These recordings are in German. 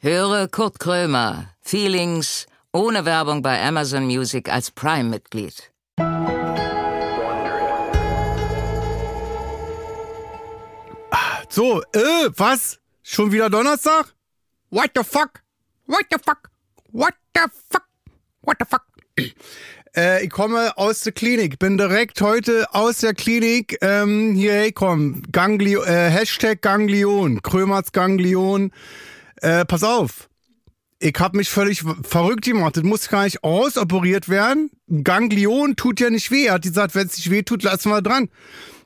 Höre Kurt Krömer, Feelings, ohne Werbung bei Amazon Music als Prime-Mitglied. So, äh, was? Schon wieder Donnerstag? What the fuck? What the fuck? What the fuck? What the fuck? Äh, ich komme aus der Klinik, bin direkt heute aus der Klinik ähm, hierher gekommen. Ganglio äh, Hashtag Ganglion, Krömers Ganglion äh, pass auf, ich habe mich völlig verrückt gemacht. Das muss gar nicht ausoperiert werden. Ganglion tut ja nicht weh. Er Hat gesagt, wenn es nicht weh tut, lass mal dran.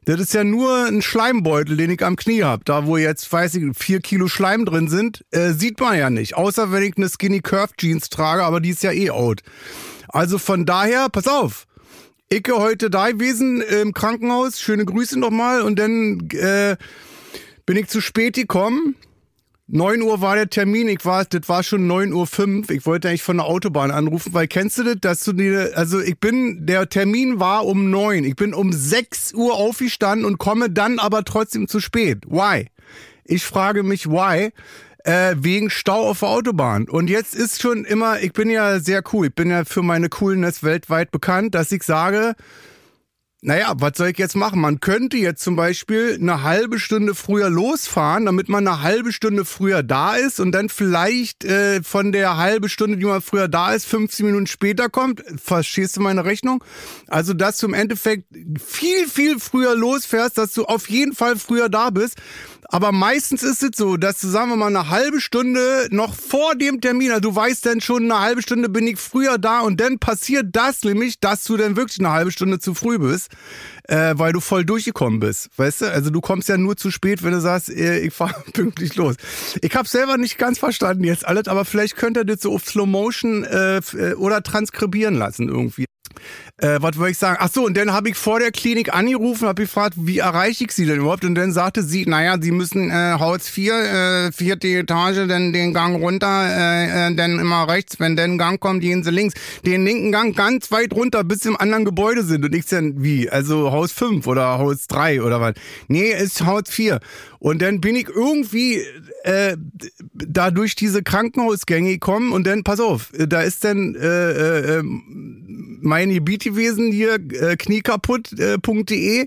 Das ist ja nur ein Schleimbeutel, den ich am Knie habe. Da, wo jetzt, weiß ich, vier Kilo Schleim drin sind, äh, sieht man ja nicht. Außer wenn ich eine Skinny Curve Jeans trage, aber die ist ja eh out. Also von daher, pass auf. Ich Icke heute da gewesen im Krankenhaus. Schöne Grüße nochmal. Und dann äh, bin ich zu spät gekommen. 9 Uhr war der Termin, ich war, das war schon 9.05 Uhr. Ich wollte eigentlich von der Autobahn anrufen, weil kennst du das, dass du die, also ich bin, der Termin war um 9. Ich bin um 6 Uhr aufgestanden und komme dann aber trotzdem zu spät. Why? Ich frage mich, why? Äh, wegen Stau auf der Autobahn. Und jetzt ist schon immer, ich bin ja sehr cool, ich bin ja für meine Coolness weltweit bekannt, dass ich sage, naja, was soll ich jetzt machen? Man könnte jetzt zum Beispiel eine halbe Stunde früher losfahren, damit man eine halbe Stunde früher da ist und dann vielleicht äh, von der halben Stunde, die man früher da ist, 15 Minuten später kommt. Verstehst du meine Rechnung? Also, dass du im Endeffekt viel, viel früher losfährst, dass du auf jeden Fall früher da bist. Aber meistens ist es so, dass du, sagen wir mal, eine halbe Stunde noch vor dem Termin, also du weißt dann schon, eine halbe Stunde bin ich früher da und dann passiert das nämlich, dass du dann wirklich eine halbe Stunde zu früh bist, äh, weil du voll durchgekommen bist. Weißt du? Also du kommst ja nur zu spät, wenn du sagst, äh, ich fahre pünktlich los. Ich habe selber nicht ganz verstanden jetzt alles, aber vielleicht könnt ihr das so auf Slow Motion äh, äh oder transkribieren lassen irgendwie äh, was wollte ich sagen? Ach so, und dann habe ich vor der Klinik angerufen, habe gefragt, wie erreiche ich sie denn überhaupt? Und dann sagte sie, naja, sie müssen äh, Haus 4, äh, vierte Etage, dann den Gang runter, äh, äh dann immer rechts. Wenn der Gang kommt, gehen sie links. Den linken Gang ganz weit runter, bis sie im anderen Gebäude sind. Und ich dann, wie? Also Haus 5 oder Haus 3 oder was? Nee, ist Haus 4. Und dann bin ich irgendwie äh, da durch diese Krankenhausgänge gekommen und dann, pass auf, da ist dann äh, äh, äh meine Gebiet gewesen hier, äh, kniekaputt.de. Äh,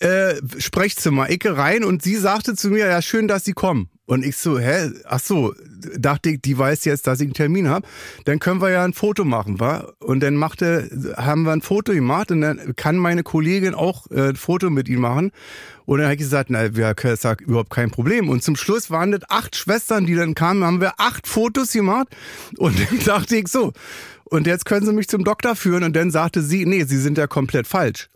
äh, Sprechzimmer, Ecke rein und sie sagte zu mir, ja, schön, dass Sie kommen. Und ich so, hä, ach so, dachte ich, die weiß jetzt, dass ich einen Termin habe. Dann können wir ja ein Foto machen, wa? Und dann machte, haben wir ein Foto gemacht und dann kann meine Kollegin auch äh, ein Foto mit ihm machen. Und dann habe ich gesagt, na, wir können sag überhaupt kein Problem. Und zum Schluss waren das acht Schwestern, die dann kamen, haben wir acht Fotos gemacht. Und dann dachte ich so, und jetzt können Sie mich zum Doktor führen. Und dann sagte sie, nee, Sie sind ja komplett falsch.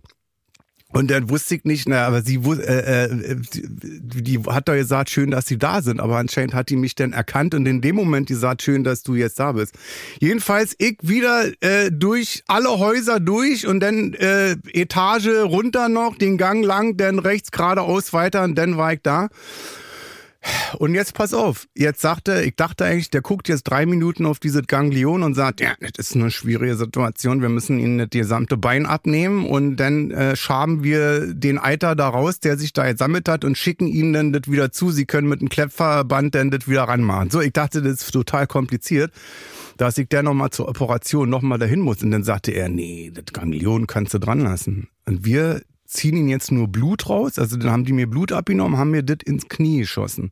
Und dann wusste ich nicht, naja, aber sie äh, äh, die, die hat doch gesagt, schön, dass sie da sind. Aber anscheinend hat die mich dann erkannt und in dem Moment die sagt, schön, dass du jetzt da bist. Jedenfalls ich wieder äh, durch alle Häuser durch und dann äh, Etage runter noch, den Gang lang, dann rechts geradeaus weiter und dann war ich da. Und jetzt pass auf, jetzt sagte, ich dachte eigentlich, der guckt jetzt drei Minuten auf diese Ganglion und sagt, ja, das ist eine schwierige Situation, wir müssen ihnen das gesamte Bein abnehmen und dann äh, schaben wir den Eiter da raus, der sich da jetzt sammelt hat und schicken ihnen dann das wieder zu. Sie können mit einem Kleppverband dann das wieder ranmachen. So, ich dachte, das ist total kompliziert, dass ich der nochmal zur Operation nochmal dahin muss. Und dann sagte er, nee, das Ganglion kannst du dran lassen. Und wir ziehen ihn jetzt nur Blut raus. Also dann haben die mir Blut abgenommen, haben mir das ins Knie geschossen.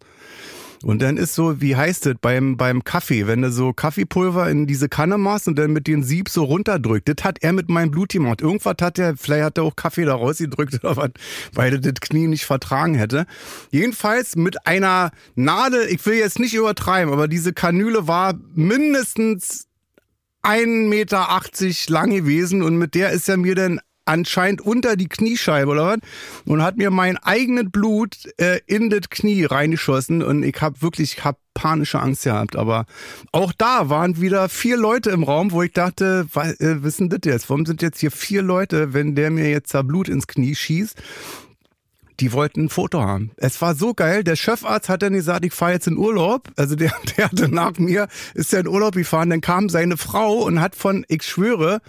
Und dann ist so, wie heißt das, beim, beim Kaffee, wenn du so Kaffeepulver in diese Kanne machst und dann mit dem Sieb so runterdrückt. Das hat er mit meinem Blut gemacht. Irgendwas hat er, vielleicht hat er auch Kaffee da rausgedrückt oder was, weil er das Knie nicht vertragen hätte. Jedenfalls mit einer Nadel, ich will jetzt nicht übertreiben, aber diese Kanüle war mindestens 1,80 Meter lang gewesen und mit der ist er mir dann anscheinend unter die Kniescheibe oder was und hat mir mein eigenes Blut äh, in das Knie reingeschossen und ich habe wirklich ich hab panische Angst gehabt. Aber auch da waren wieder vier Leute im Raum, wo ich dachte, was, äh, wissen das jetzt? Warum sind jetzt hier vier Leute, wenn der mir jetzt da Blut ins Knie schießt? die wollten ein Foto haben. Es war so geil. Der Chefarzt hat dann gesagt, ich fahre jetzt in Urlaub. Also der, der hatte nach mir, ist ja in Urlaub gefahren. Dann kam seine Frau und hat von, ich schwöre,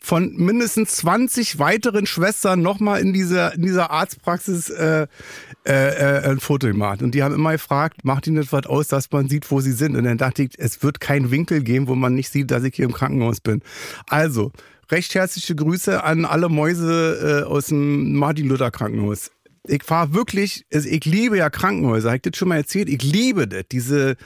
von mindestens 20 weiteren Schwestern nochmal in dieser, in dieser Arztpraxis äh, äh, äh, ein Foto gemacht. Und die haben immer gefragt, macht ihnen das was aus, dass man sieht, wo sie sind. Und dann dachte ich, es wird keinen Winkel geben, wo man nicht sieht, dass ich hier im Krankenhaus bin. Also, recht herzliche Grüße an alle Mäuse äh, aus dem Martin-Luther-Krankenhaus ich fahre wirklich, also ich liebe ja Krankenhäuser, habe ich das schon mal erzählt? Ich liebe das, diese,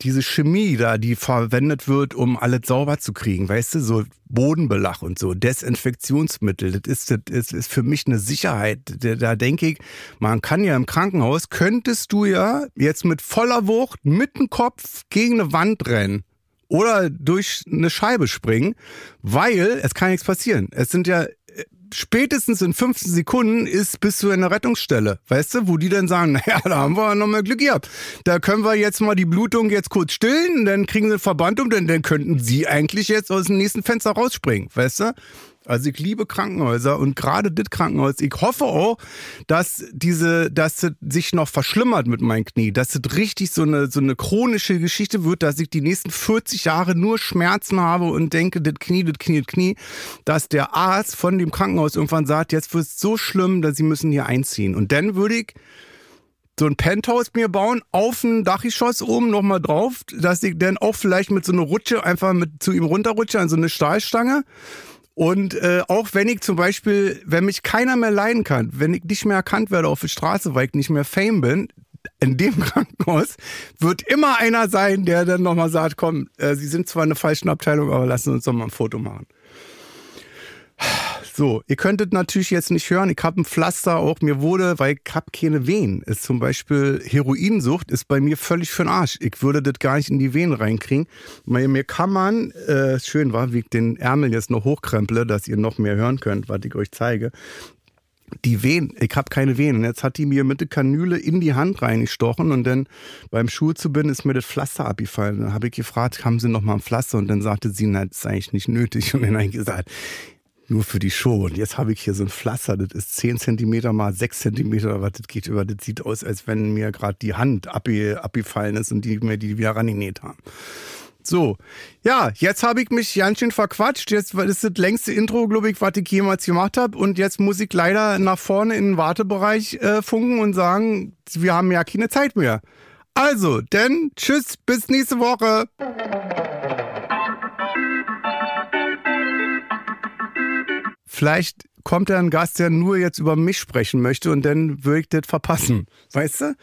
diese Chemie da, die verwendet wird, um alles sauber zu kriegen, weißt du, so Bodenbelach und so, Desinfektionsmittel, das ist, das ist für mich eine Sicherheit. Da, denke ich, man kann ja im Krankenhaus, könntest du ja jetzt mit voller Wucht, mit dem Kopf gegen eine Wand rennen oder durch eine Scheibe springen, weil es kann nichts passieren. Es sind ja spätestens in 15 Sekunden ist, bist du in der Rettungsstelle. Weißt du, wo die dann sagen, naja, da haben wir noch nochmal Glück gehabt. Da können wir jetzt mal die Blutung jetzt kurz stillen, dann kriegen sie einen Verband um, denn dann könnten sie eigentlich jetzt aus dem nächsten Fenster rausspringen. Weißt du? Also ich liebe Krankenhäuser und gerade das Krankenhaus, ich hoffe auch, dass diese, dass das sich noch verschlimmert mit meinem Knie, dass das richtig so eine, so eine chronische Geschichte wird, dass ich die nächsten 40 Jahre nur Schmerzen habe und denke, das Knie, das Knie, das Knie, dass der Arzt von dem Krankenhaus irgendwann sagt, jetzt wird es so schlimm, dass sie müssen hier einziehen. Und dann würde ich so ein Penthouse mir bauen, auf ein Dachgeschoss oben nochmal drauf, dass ich dann auch vielleicht mit so einer Rutsche einfach mit zu ihm runterrutsche an so eine Stahlstange und äh, auch wenn ich zum Beispiel, wenn mich keiner mehr leiden kann, wenn ich nicht mehr erkannt werde auf der Straße, weil ich nicht mehr Fame bin, in dem Krankenhaus wird immer einer sein, der dann nochmal sagt, komm, äh, Sie sind zwar in der falschen Abteilung, aber lassen Sie uns doch mal ein Foto machen. So, ihr könntet natürlich jetzt nicht hören, ich habe ein Pflaster auch, mir wurde, weil ich habe keine Venen. Ist zum Beispiel Heroinsucht ist bei mir völlig für den Arsch. Ich würde das gar nicht in die Venen reinkriegen. Bei mir kann man, äh, schön war, wie ich den Ärmel jetzt noch hochkremple, dass ihr noch mehr hören könnt, was ich euch zeige. Die Venen, ich habe keine Venen. Jetzt hat die mir mit der Kanüle in die Hand reingestochen und dann beim Schuh zu bin, ist mir das Pflaster abgefallen. Dann habe ich gefragt, haben Sie noch mal ein Pflaster? Und dann sagte sie, na, das ist eigentlich nicht nötig. Und dann habe ich gesagt, nur für die Show. Und jetzt habe ich hier so ein Pflaster, das ist 10 cm mal 6 cm was das geht über. Das sieht aus, als wenn mir gerade die Hand abgefallen ist und die mir die wieder rangenäht haben. So, ja, jetzt habe ich mich ganz schön verquatscht. Jetzt ist das längste Intro, glaube ich, was ich jemals gemacht habe. Und jetzt muss ich leider nach vorne in den Wartebereich äh, funken und sagen, wir haben ja keine Zeit mehr. Also, denn tschüss, bis nächste Woche. vielleicht kommt da ein Gast, der nur jetzt über mich sprechen möchte und dann würde ich das verpassen. Weißt du?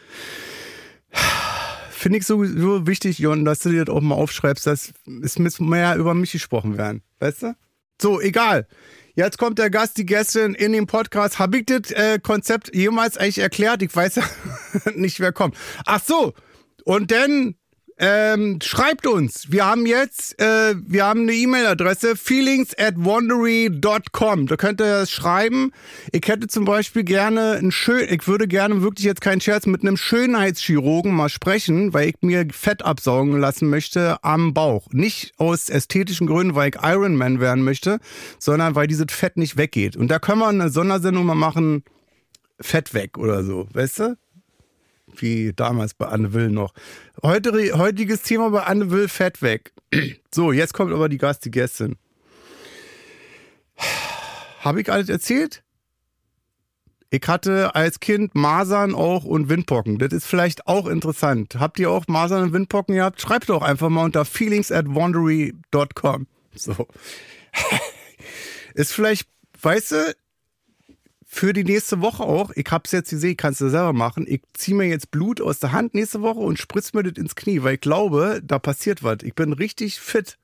Finde ich so, so wichtig, Jon, dass du dir das auch mal aufschreibst, dass es mehr über mich gesprochen werden. Weißt du? So, egal. Jetzt kommt der Gast, die Gästin in den Podcast. Habe ich das äh, Konzept jemals eigentlich erklärt? Ich weiß ja nicht, wer kommt. Ach so. Und dann ähm, schreibt uns. Wir haben jetzt, äh, wir haben eine E-Mail-Adresse, feelings at wondery.com. Da könnt ihr das schreiben. Ich hätte zum Beispiel gerne ein schön, ich würde gerne wirklich jetzt keinen Scherz mit einem Schönheitschirurgen mal sprechen, weil ich mir Fett absaugen lassen möchte am Bauch. Nicht aus ästhetischen Gründen, weil ich Iron Man werden möchte, sondern weil dieses Fett nicht weggeht. Und da können wir eine Sondersendung mal machen, Fett weg oder so, weißt du? wie damals bei Anne Will noch. Heute, heutiges Thema bei Anne Will, Fett weg. So, jetzt kommt aber die Gast, die Gästin. Habe ich alles erzählt? Ich hatte als Kind Masern auch und Windpocken. Das ist vielleicht auch interessant. Habt ihr auch Masern und Windpocken gehabt? Schreibt doch einfach mal unter feelings at wandery.com. So. ist vielleicht, weißt du, für die nächste Woche auch. Ich habe es jetzt gesehen, kannst du selber machen. Ich ziehe mir jetzt Blut aus der Hand nächste Woche und spritze mir das ins Knie, weil ich glaube, da passiert was. Ich bin richtig fit.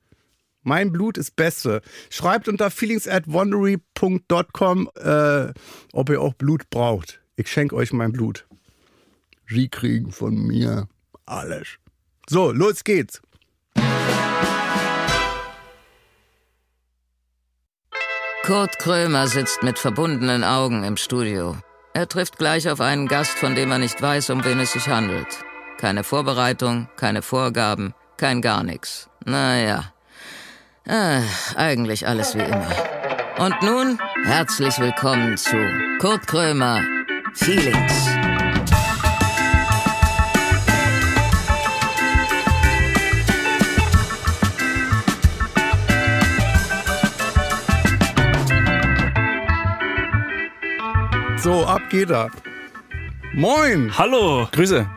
Mein Blut ist Beste. Schreibt unter feelings at wondery.com, äh, ob ihr auch Blut braucht. Ich schenke euch mein Blut. Sie kriegen von mir alles. So, los geht's. Kurt Krömer sitzt mit verbundenen Augen im Studio. Er trifft gleich auf einen Gast, von dem er nicht weiß, um wen es sich handelt. Keine Vorbereitung, keine Vorgaben, kein gar nichts. Naja, äh, eigentlich alles wie immer. Und nun herzlich willkommen zu Kurt Krömer Feelings. So, ab geht er. Moin. Hallo. Grüße.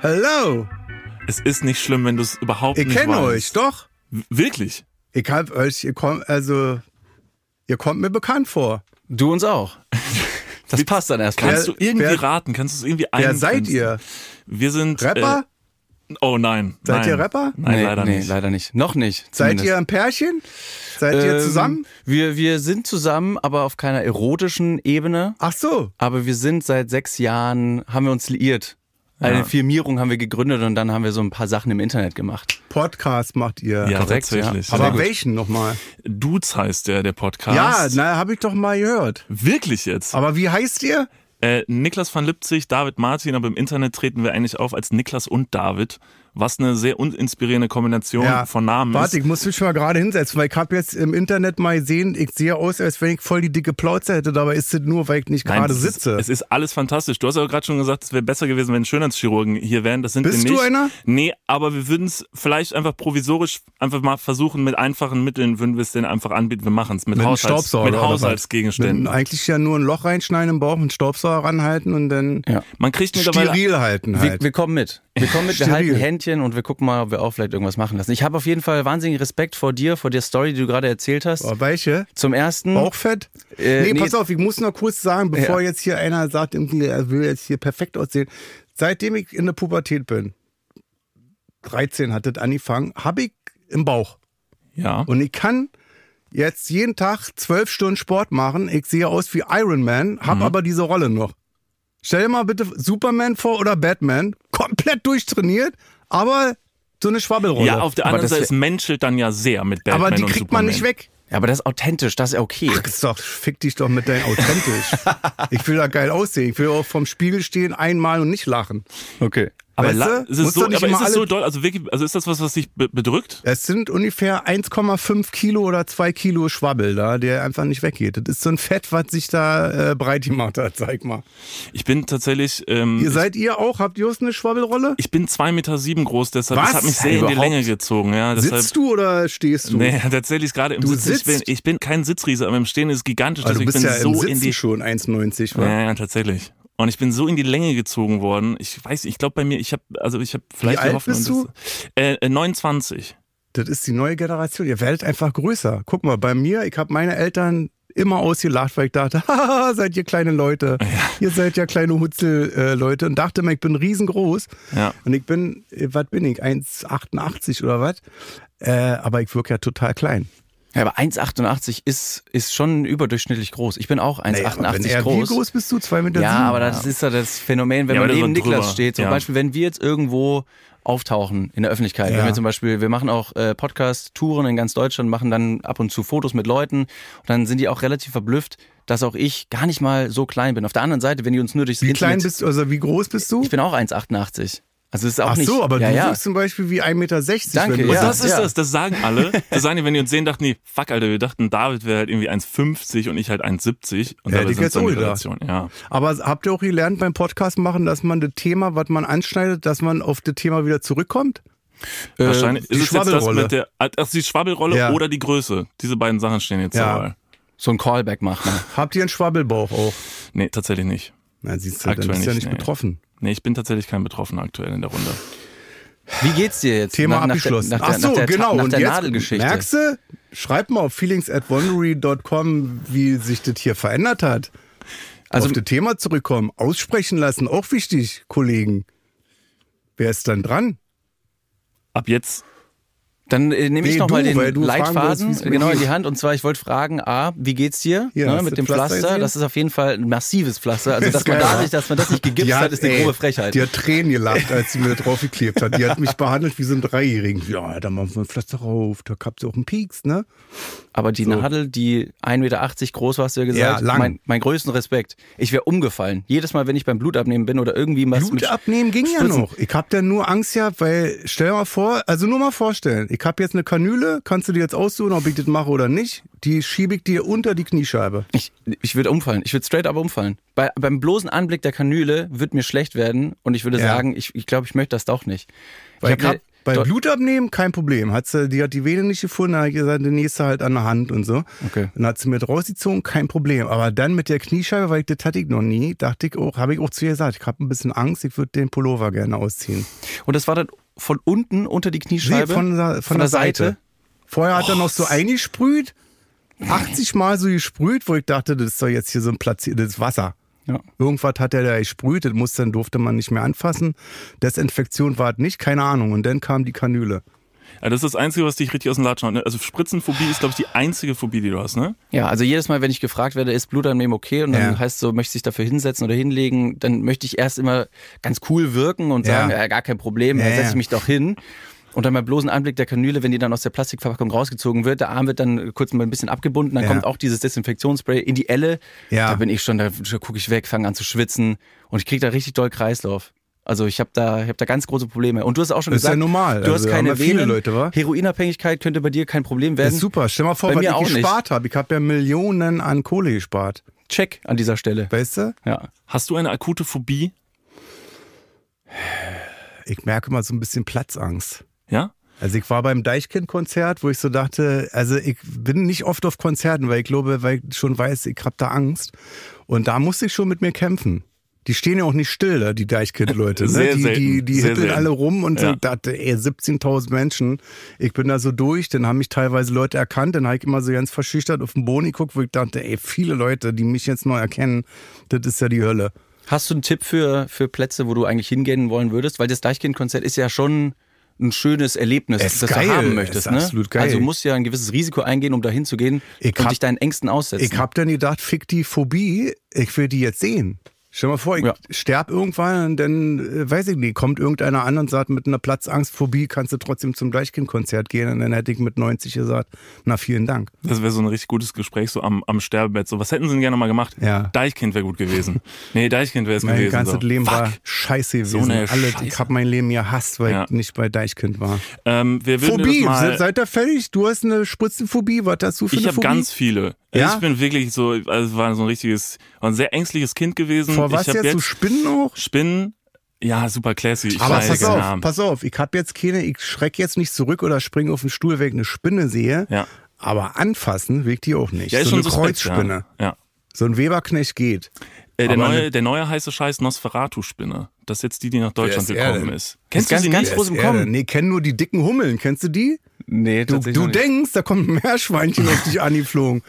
Hello. Es ist nicht schlimm, wenn du es überhaupt ich nicht Ich kenne euch, doch. wirklich? Ich hab euch, ihr kommt, also, ihr kommt mir bekannt vor. Du uns auch. Das passt dann erstmal. Kannst du irgendwie wer, raten? Kannst du es irgendwie ein? Wer seid ihr? Wir sind äh, Rapper? Äh, Oh nein. Seid nein. ihr Rapper? Nein, nee, leider, nee, nicht. leider nicht. Noch nicht. Zumindest. Seid ihr ein Pärchen? Seid ähm, ihr zusammen? Wir, wir sind zusammen, aber auf keiner erotischen Ebene. Ach so. Aber wir sind seit sechs Jahren, haben wir uns liiert. Ja. Eine Firmierung haben wir gegründet und dann haben wir so ein paar Sachen im Internet gemacht. Podcast macht ihr. Ja, Korrekt, tatsächlich. Ja. Aber welchen nochmal? Dudes heißt der, der Podcast. Ja, na, habe ich doch mal gehört. Wirklich jetzt? Aber wie heißt ihr? Äh, Niklas van Lipzig, David Martin, aber im Internet treten wir eigentlich auf als Niklas und David. Was eine sehr uninspirierende Kombination ja. von Namen Warte, ist. Warte, ich muss mich mal gerade hinsetzen, weil ich habe jetzt im Internet mal gesehen, ich sehe aus, als wenn ich voll die dicke Plauze hätte. Dabei ist es nur, weil ich nicht gerade sitze. Ist, es ist alles fantastisch. Du hast aber gerade schon gesagt, es wäre besser gewesen, wenn Schönheitschirurgen hier wären. Das sind Bist wir nicht. du einer? Nee, aber wir würden es vielleicht einfach provisorisch einfach mal versuchen, mit einfachen Mitteln würden wir es denn einfach anbieten. Wir machen es mit, mit, Haushalts, mit Haushaltsgegenständen. Mit, eigentlich ja nur ein Loch reinschneiden im Bauch, einen Staubsauger ranhalten und dann ja. man kriegt steril halten. Halt. Wir, wir kommen mit. Wir kommen mit, wir halten Händchen und wir gucken mal, ob wir auch vielleicht irgendwas machen lassen. Ich habe auf jeden Fall wahnsinnigen Respekt vor dir, vor der Story, die du gerade erzählt hast. Oh, welche? Zum ersten. Bauchfett? Äh, nee, nee, pass auf, ich muss noch kurz sagen, bevor ja. jetzt hier einer sagt, er will jetzt hier perfekt aussehen. Seitdem ich in der Pubertät bin, 13 hat das angefangen, habe ich im Bauch. Ja. Und ich kann jetzt jeden Tag zwölf Stunden Sport machen. Ich sehe aus wie Iron Man, habe mhm. aber diese Rolle noch. Stell dir mal bitte Superman vor oder Batman. Komplett durchtrainiert, aber so eine Schwabbelrolle. Ja, auf der anderen Seite, ist menschelt dann ja sehr mit Batman. Aber die kriegt Superman. man nicht weg. Ja, aber das ist authentisch, das ist okay. Ach, ist doch, fick dich doch mit deinem authentisch. ich will da geil aussehen. Ich will auch vom Spiegel stehen, einmal und nicht lachen. Okay. Aber weißt du? ist es, so, aber ist es so doll? Also wirklich, also ist das was, was dich bedrückt? Es sind ungefähr 1,5 Kilo oder 2 Kilo Schwabbel da, der einfach nicht weggeht. Das ist so ein Fett, was sich da äh, breit gemacht hat, zeig mal. Ich bin tatsächlich. Ähm, ihr seid ihr auch? Habt ihr auch eine Schwabbelrolle? Ich bin 2,7 Meter sieben groß, deshalb das hat mich sehr hey, in die Länge gezogen. Ja, deshalb, Sitzt du oder stehst du? Nee, tatsächlich gerade im du Sitzen. Sitzt? Ich bin, ich, bin, kein Sitzriese, aber im Stehen ist es gigantisch. Also du bist ja so im Sitzen in die schon 1,90. Ja, ja, tatsächlich. Und ich bin so in die Länge gezogen worden. Ich weiß, ich glaube bei mir, ich habe, also ich habe vielleicht Wie alt Hoffnung, bist du? Dass, äh, 29. Äh, das ist die neue Generation. Ihr werdet einfach größer. Guck mal, bei mir, ich habe meine Eltern immer ausgelacht, weil ich dachte, haha, seid ihr kleine Leute. Ja. Ihr seid ja kleine Hutzel-Leute. Äh, und dachte mir, ich bin riesengroß. Ja. Und ich bin, äh, was bin ich, 1,88 oder was? Äh, aber ich wirke ja total klein. Ja, aber 1,88 ist, ist schon überdurchschnittlich groß. Ich bin auch 1,88 naja, groß. Wie groß bist du? 2,7 Meter? Ja, aber das ist ja das Phänomen, wenn ja, man neben Niklas drüber. steht. Zum ja. Beispiel, wenn wir jetzt irgendwo auftauchen in der Öffentlichkeit. Ja. Wenn wir zum Beispiel, wir machen auch äh, Podcast-Touren in ganz Deutschland, machen dann ab und zu Fotos mit Leuten und dann sind die auch relativ verblüfft, dass auch ich gar nicht mal so klein bin. Auf der anderen Seite, wenn die uns nur durchs wie Internet... klein bist du, also wie groß bist du? Ich bin auch 1,88. Also ist auch Ach so, nicht, aber ja, du ja. wirkst zum Beispiel wie 1,60 Meter. Danke, wenn du ja, das ist ja. das, das sagen alle. Das sagen die, wenn die uns sehen, dachten die, fuck, Alter, wir dachten, David wäre halt irgendwie 1,50 und ich halt 1,70. Und ja, dabei sind dann Relation, ja. Aber habt ihr auch gelernt beim Podcast machen, dass man das Thema, was man anschneidet, dass man auf das Thema wieder zurückkommt? Äh, Wahrscheinlich äh, die ist Schwabbelrolle. jetzt das mit der, also die Schwabbelrolle oder die Größe. Diese beiden Sachen stehen jetzt ja. zur So ein Callback machen. Habt ihr einen Schwabbelbauch auch? Nee, tatsächlich nicht. Na, siehst du, aktuell dann bist du ja nicht nee. betroffen. Nee, ich bin tatsächlich kein Betroffener aktuell in der Runde. Wie geht's dir jetzt? Thema nach, abgeschlossen. Nach der, nach Ach so, der, genau. Nach der Nadelgeschichte. Merkst du, schreib mal auf feelings at wondery.com, wie sich das hier verändert hat. Also auf das Thema zurückkommen, aussprechen lassen, auch wichtig, Kollegen. Wer ist dann dran? Ab jetzt dann äh, nehme ich nee, nochmal den Leitfaden genau in die Hand. Und zwar, ich wollte fragen, A, wie geht's dir ja, ne, mit dem Pflaster? Pflaster? Das ist auf jeden Fall ein massives Pflaster. Also, dass man, da nicht, dass man das nicht gegipst hat, hat, ist eine ey, grobe Frechheit. Die hat Tränen gelacht, als sie mir drauf geklebt hat. Die hat mich behandelt wie so ein Dreijährigen. Ja, da machen wir ein Pflaster rauf, da habt ihr auch einen Pieks, ne? Aber die so. Nadel, die 1,80 Meter groß, war, hast du ja gesagt, ja, lang. Mein, mein größten Respekt. Ich wäre umgefallen. Jedes Mal, wenn ich beim Blutabnehmen bin oder irgendwie was. Blutabnehmen ging Spritzen. ja noch. Ich habe da nur Angst gehabt, weil stell dir mal vor, also nur mal vorstellen, ich habe jetzt eine Kanüle, kannst du dir jetzt aussuchen, ob ich das mache oder nicht. Die schiebe ich dir unter die Kniescheibe. Ich, ich würde umfallen. Ich würde straight up umfallen. Bei, beim bloßen Anblick der Kanüle wird mir schlecht werden und ich würde ja. sagen, ich, ich glaube, ich möchte das doch nicht. Weil ich habe bei Dort Blut abnehmen, kein Problem. Hat sie, die hat die Vene nicht gefunden, hat gesagt, die nächste halt an der Hand und so. Okay. Dann hat sie mir rausgezogen, kein Problem. Aber dann mit der Kniescheibe, weil ich das hatte ich noch nie, dachte ich auch, habe ich auch zu ihr gesagt, ich habe ein bisschen Angst, ich würde den Pullover gerne ausziehen. Und das war dann von unten unter die Kniescheibe? Nee, von, der, von, von der, der Seite. Seite. Vorher hat oh. er noch so oh. eingesprüht, 80 Mal so gesprüht, wo ich dachte, das ist doch jetzt hier so ein Platz, das ist Wasser. Ja. Irgendwas hat er da gesprüht, das dann durfte man nicht mehr anfassen. Desinfektion war es nicht, keine Ahnung. Und dann kam die Kanüle. Ja, das ist das Einzige, was dich richtig aus dem Latschen hat. Ne? Also Spritzenphobie ist, glaube ich, die einzige Phobie, die du hast, ne? Ja, also jedes Mal, wenn ich gefragt werde, ist Blut an mir okay? Und dann ja. heißt so, möchte ich dafür hinsetzen oder hinlegen? Dann möchte ich erst immer ganz cool wirken und sagen, ja, ja gar kein Problem, dann setze ich mich doch hin. Und dann meinem bloßen Anblick der Kanüle, wenn die dann aus der Plastikverpackung rausgezogen wird, der Arm wird dann kurz mal ein bisschen abgebunden, dann ja. kommt auch dieses Desinfektionsspray in die Elle. Ja. Da bin ich schon, da, gucke ich weg, fange an zu schwitzen und ich kriege da richtig doll Kreislauf. Also ich habe da, hab da ganz große Probleme. Und du hast auch schon das gesagt, ist ja normal. du also, hast keine Venen. Leute, wa? Heroinabhängigkeit könnte bei dir kein Problem werden. ist super. Stell mal vor, bei was mir ich auch gespart habe. Ich habe ja Millionen an Kohle gespart. Check an dieser Stelle. Weißt du? Ja. Hast du eine akute Phobie? Ich merke mal so ein bisschen Platzangst. Ja? Also ich war beim Deichkind-Konzert, wo ich so dachte, also ich bin nicht oft auf Konzerten, weil ich glaube, weil ich schon weiß, ich habe da Angst. Und da musste ich schon mit mir kämpfen. Die stehen ja auch nicht still, die Deichkind-Leute. Ne? die selten. die, die hippeln alle rum und ja. dachte, ey, 17.000 Menschen, ich bin da so durch. Dann haben mich teilweise Leute erkannt, dann habe ich immer so ganz verschüchtert auf den Boni geguckt, wo ich dachte, ey, viele Leute, die mich jetzt neu erkennen, das ist ja die Hölle. Hast du einen Tipp für, für Plätze, wo du eigentlich hingehen wollen würdest? Weil das Deichkind-Konzert ist ja schon ein schönes Erlebnis, es das geil, du haben möchtest. Ist ne? absolut geil. Also musst du ja ein gewisses Risiko eingehen, um da hinzugehen und hab, dich deinen Ängsten aussetzen. Ich habe dann gedacht, fick die Phobie, ich will die jetzt sehen. Stell dir mal vor, ich ja. sterb irgendwann und dann, äh, weiß ich nicht, kommt irgendeiner an und sagt, mit einer Platzangstphobie kannst du trotzdem zum Gleichkind-Konzert gehen. Und dann hätte ich mit 90 gesagt, na vielen Dank. Das wäre so ein richtig gutes Gespräch, so am, am Sterbebett. So, was hätten sie denn gerne mal gemacht? Ja. Deichkind wäre gut gewesen. nee, Deichkind wäre es gewesen. Mein ganzes so. Leben Fuck. war scheiße gewesen. So eine Alle, scheiße. Ich habe mein Leben gehasst, weil ja. ich nicht bei Deichkind war. Ähm, wir Phobie, seid ihr fertig? Du hast eine Spritzenphobie, was hast du für ich eine Phobie? Ich habe ganz viele. Ja? Ich bin wirklich so, also war so ein richtiges, war ein sehr ängstliches Kind gewesen. Vor was ich jetzt? jetzt so Spinnen auch? Spinnen, ja, super classy. Ich Aber pass auf, Namen. pass auf, ich hab jetzt keine, ich schreck jetzt nicht zurück oder springe auf den Stuhl, weil ich eine Spinne sehe. Ja. Aber anfassen will ich die auch nicht. Ja, so ist so eine suspekt, Kreuzspinne. Ja. ja. So ein Weberknecht geht. Äh, der, neue, der neue heiße Scheiß Nosferatu-Spinne. Das ist jetzt die, die nach Deutschland ist gekommen ist. Kennst ist du ganz, ganz groß im Kommen? Nee, kennen nur die dicken Hummeln. Kennst du die? Nee, du, du denkst, da kommt ein Meerschweinchen auf dich angeflogen.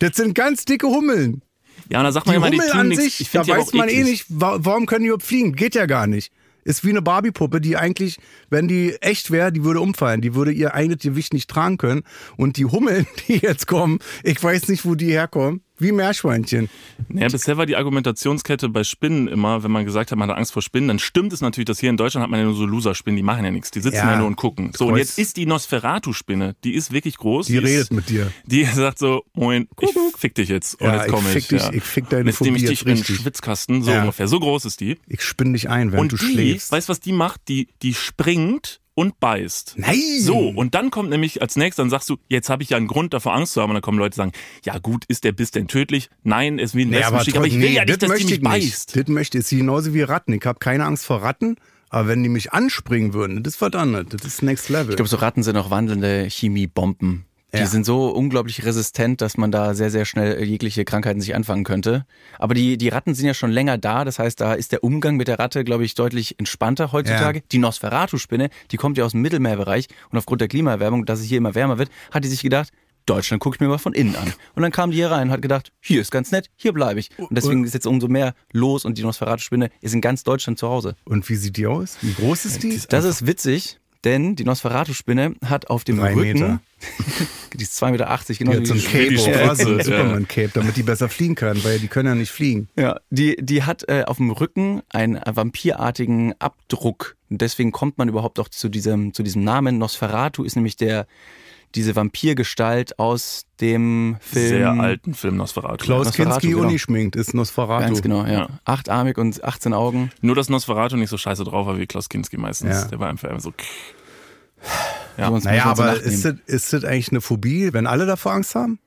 Das sind ganz dicke Hummeln. Ja, und da sagt man immer, die immer, Hummel die an sich, ich da weiß man eh nicht, warum können die überhaupt fliegen? Geht ja gar nicht. Ist wie eine Barbie-Puppe, die eigentlich, wenn die echt wäre, die würde umfallen. Die würde ihr eigenes Gewicht nicht tragen können. Und die Hummeln, die jetzt kommen, ich weiß nicht, wo die herkommen. Wie Meerschweinchen. Naja, bisher war die Argumentationskette bei Spinnen immer, wenn man gesagt hat, man hat Angst vor Spinnen, dann stimmt es natürlich, dass hier in Deutschland hat man ja nur so Loser-Spinnen, die machen ja nichts, die sitzen ja, ja nur und gucken. So, und jetzt ist die Nosferatu-Spinne, die ist wirklich groß. Die, die redet ist, mit dir. Die sagt so, moin, ich fick dich jetzt und ja, jetzt komme ich. Fick dich, ja. Ich fick deine Jetzt nehme ich dich in den Schwitzkasten, so ungefähr, so groß ist die. Ich spinne dich ein, wenn und du die, schläfst. weißt du, was die macht? Die, die springt und beißt. Nein! So, und dann kommt nämlich als nächstes, dann sagst du, jetzt habe ich ja einen Grund davor Angst zu haben. Und dann kommen Leute und sagen, ja gut, ist der Biss denn tödlich? Nein, es ist wie ein nee, aber, aber ich will nee, ja nicht, dass die mich beißt. Das möchte ich, genauso wie Ratten. Ich habe keine Angst vor Ratten. Aber wenn die mich anspringen würden, das ist verdammt. Das ist Next Level. Ich glaube, so Ratten sind auch wandelnde Chemiebomben. Die sind so unglaublich resistent, dass man da sehr, sehr schnell äh, jegliche Krankheiten sich anfangen könnte. Aber die, die Ratten sind ja schon länger da. Das heißt, da ist der Umgang mit der Ratte, glaube ich, deutlich entspannter heutzutage. Ja. Die Nosferatu-Spinne, die kommt ja aus dem Mittelmeerbereich. Und aufgrund der Klimaerwärmung, dass es hier immer wärmer wird, hat die sich gedacht, Deutschland gucke ich mir mal von innen an. Und dann kam die hier rein und hat gedacht, hier ist ganz nett, hier bleibe ich. Und deswegen ist jetzt umso mehr los und die Nosferatu-Spinne ist in ganz Deutschland zu Hause. Und wie sieht die aus? Wie groß ist die? Das ist witzig. Denn die Nosferatu-Spinne hat auf dem Drei Rücken. Meter. die ist 2,80 Meter, genau ja, wie zum Cape, die Straße, ja. Superman Cape, damit die besser fliegen kann, weil die können ja nicht fliegen. Ja, die, die hat äh, auf dem Rücken einen vampirartigen Abdruck. Und deswegen kommt man überhaupt auch zu diesem, zu diesem Namen. Nosferatu ist nämlich der diese Vampirgestalt aus dem Film. Sehr alten Film Nosferatu. Klaus Nosferatu, Kinski genau. ungeschminkt ist Nosferatu. Ganz genau, ja. ja. Achtarmig und 18 Augen. Nur, dass Nosferatu nicht so scheiße drauf war wie Klaus Kinski meistens. Ja. Der war einfach so. Ja. naja, aber ist das, ist das eigentlich eine Phobie, wenn alle davor Angst haben?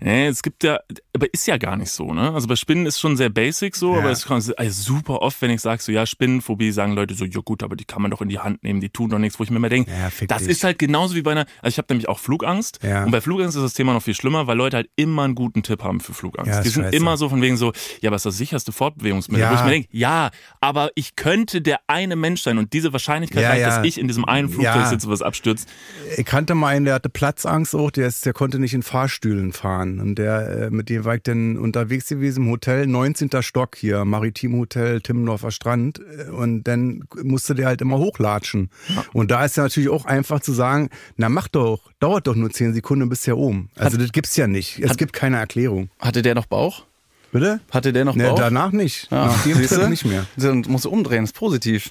Nee, es gibt ja, aber ist ja gar nicht so, ne? Also bei Spinnen ist schon sehr basic so, ja. aber es ist also super oft, wenn ich sage so, ja, Spinnenphobie, sagen Leute so, ja gut, aber die kann man doch in die Hand nehmen, die tun doch nichts, wo ich mir immer denke, ja, das dich. ist halt genauso wie bei einer, also ich habe nämlich auch Flugangst ja. und bei Flugangst ist das Thema noch viel schlimmer, weil Leute halt immer einen guten Tipp haben für Flugangst. die sind immer so von wegen so, ja, aber ist das sicherste Fortbewegungsmittel, wo ich mir denke, ja, aber ich könnte der eine Mensch sein und diese Wahrscheinlichkeit, reicht, dass ich in diesem einen Flugzeug sitze, was abstürzt. Ich kannte mal einen, der hatte Platzangst auch, der, ist, der konnte nicht in Fahrstühlen fahren. Stefan und der, äh, mit dem war ich dann unterwegs gewesen im Hotel, 19. Stock hier, Maritim Hotel, Timmendorfer Strand äh, und dann musste der halt immer hochlatschen. Ja. Und da ist ja natürlich auch einfach zu sagen, na mach doch, dauert doch nur 10 Sekunden bis hier oben. Also hat, das gibt's ja nicht, es hat, gibt keine Erklärung. Hatte der noch Bauch? Bitte? Hatte der noch Bauch? Nee, danach nicht, ja. Ah, nach dem Trip nicht mehr. Dann musst du umdrehen, ist positiv.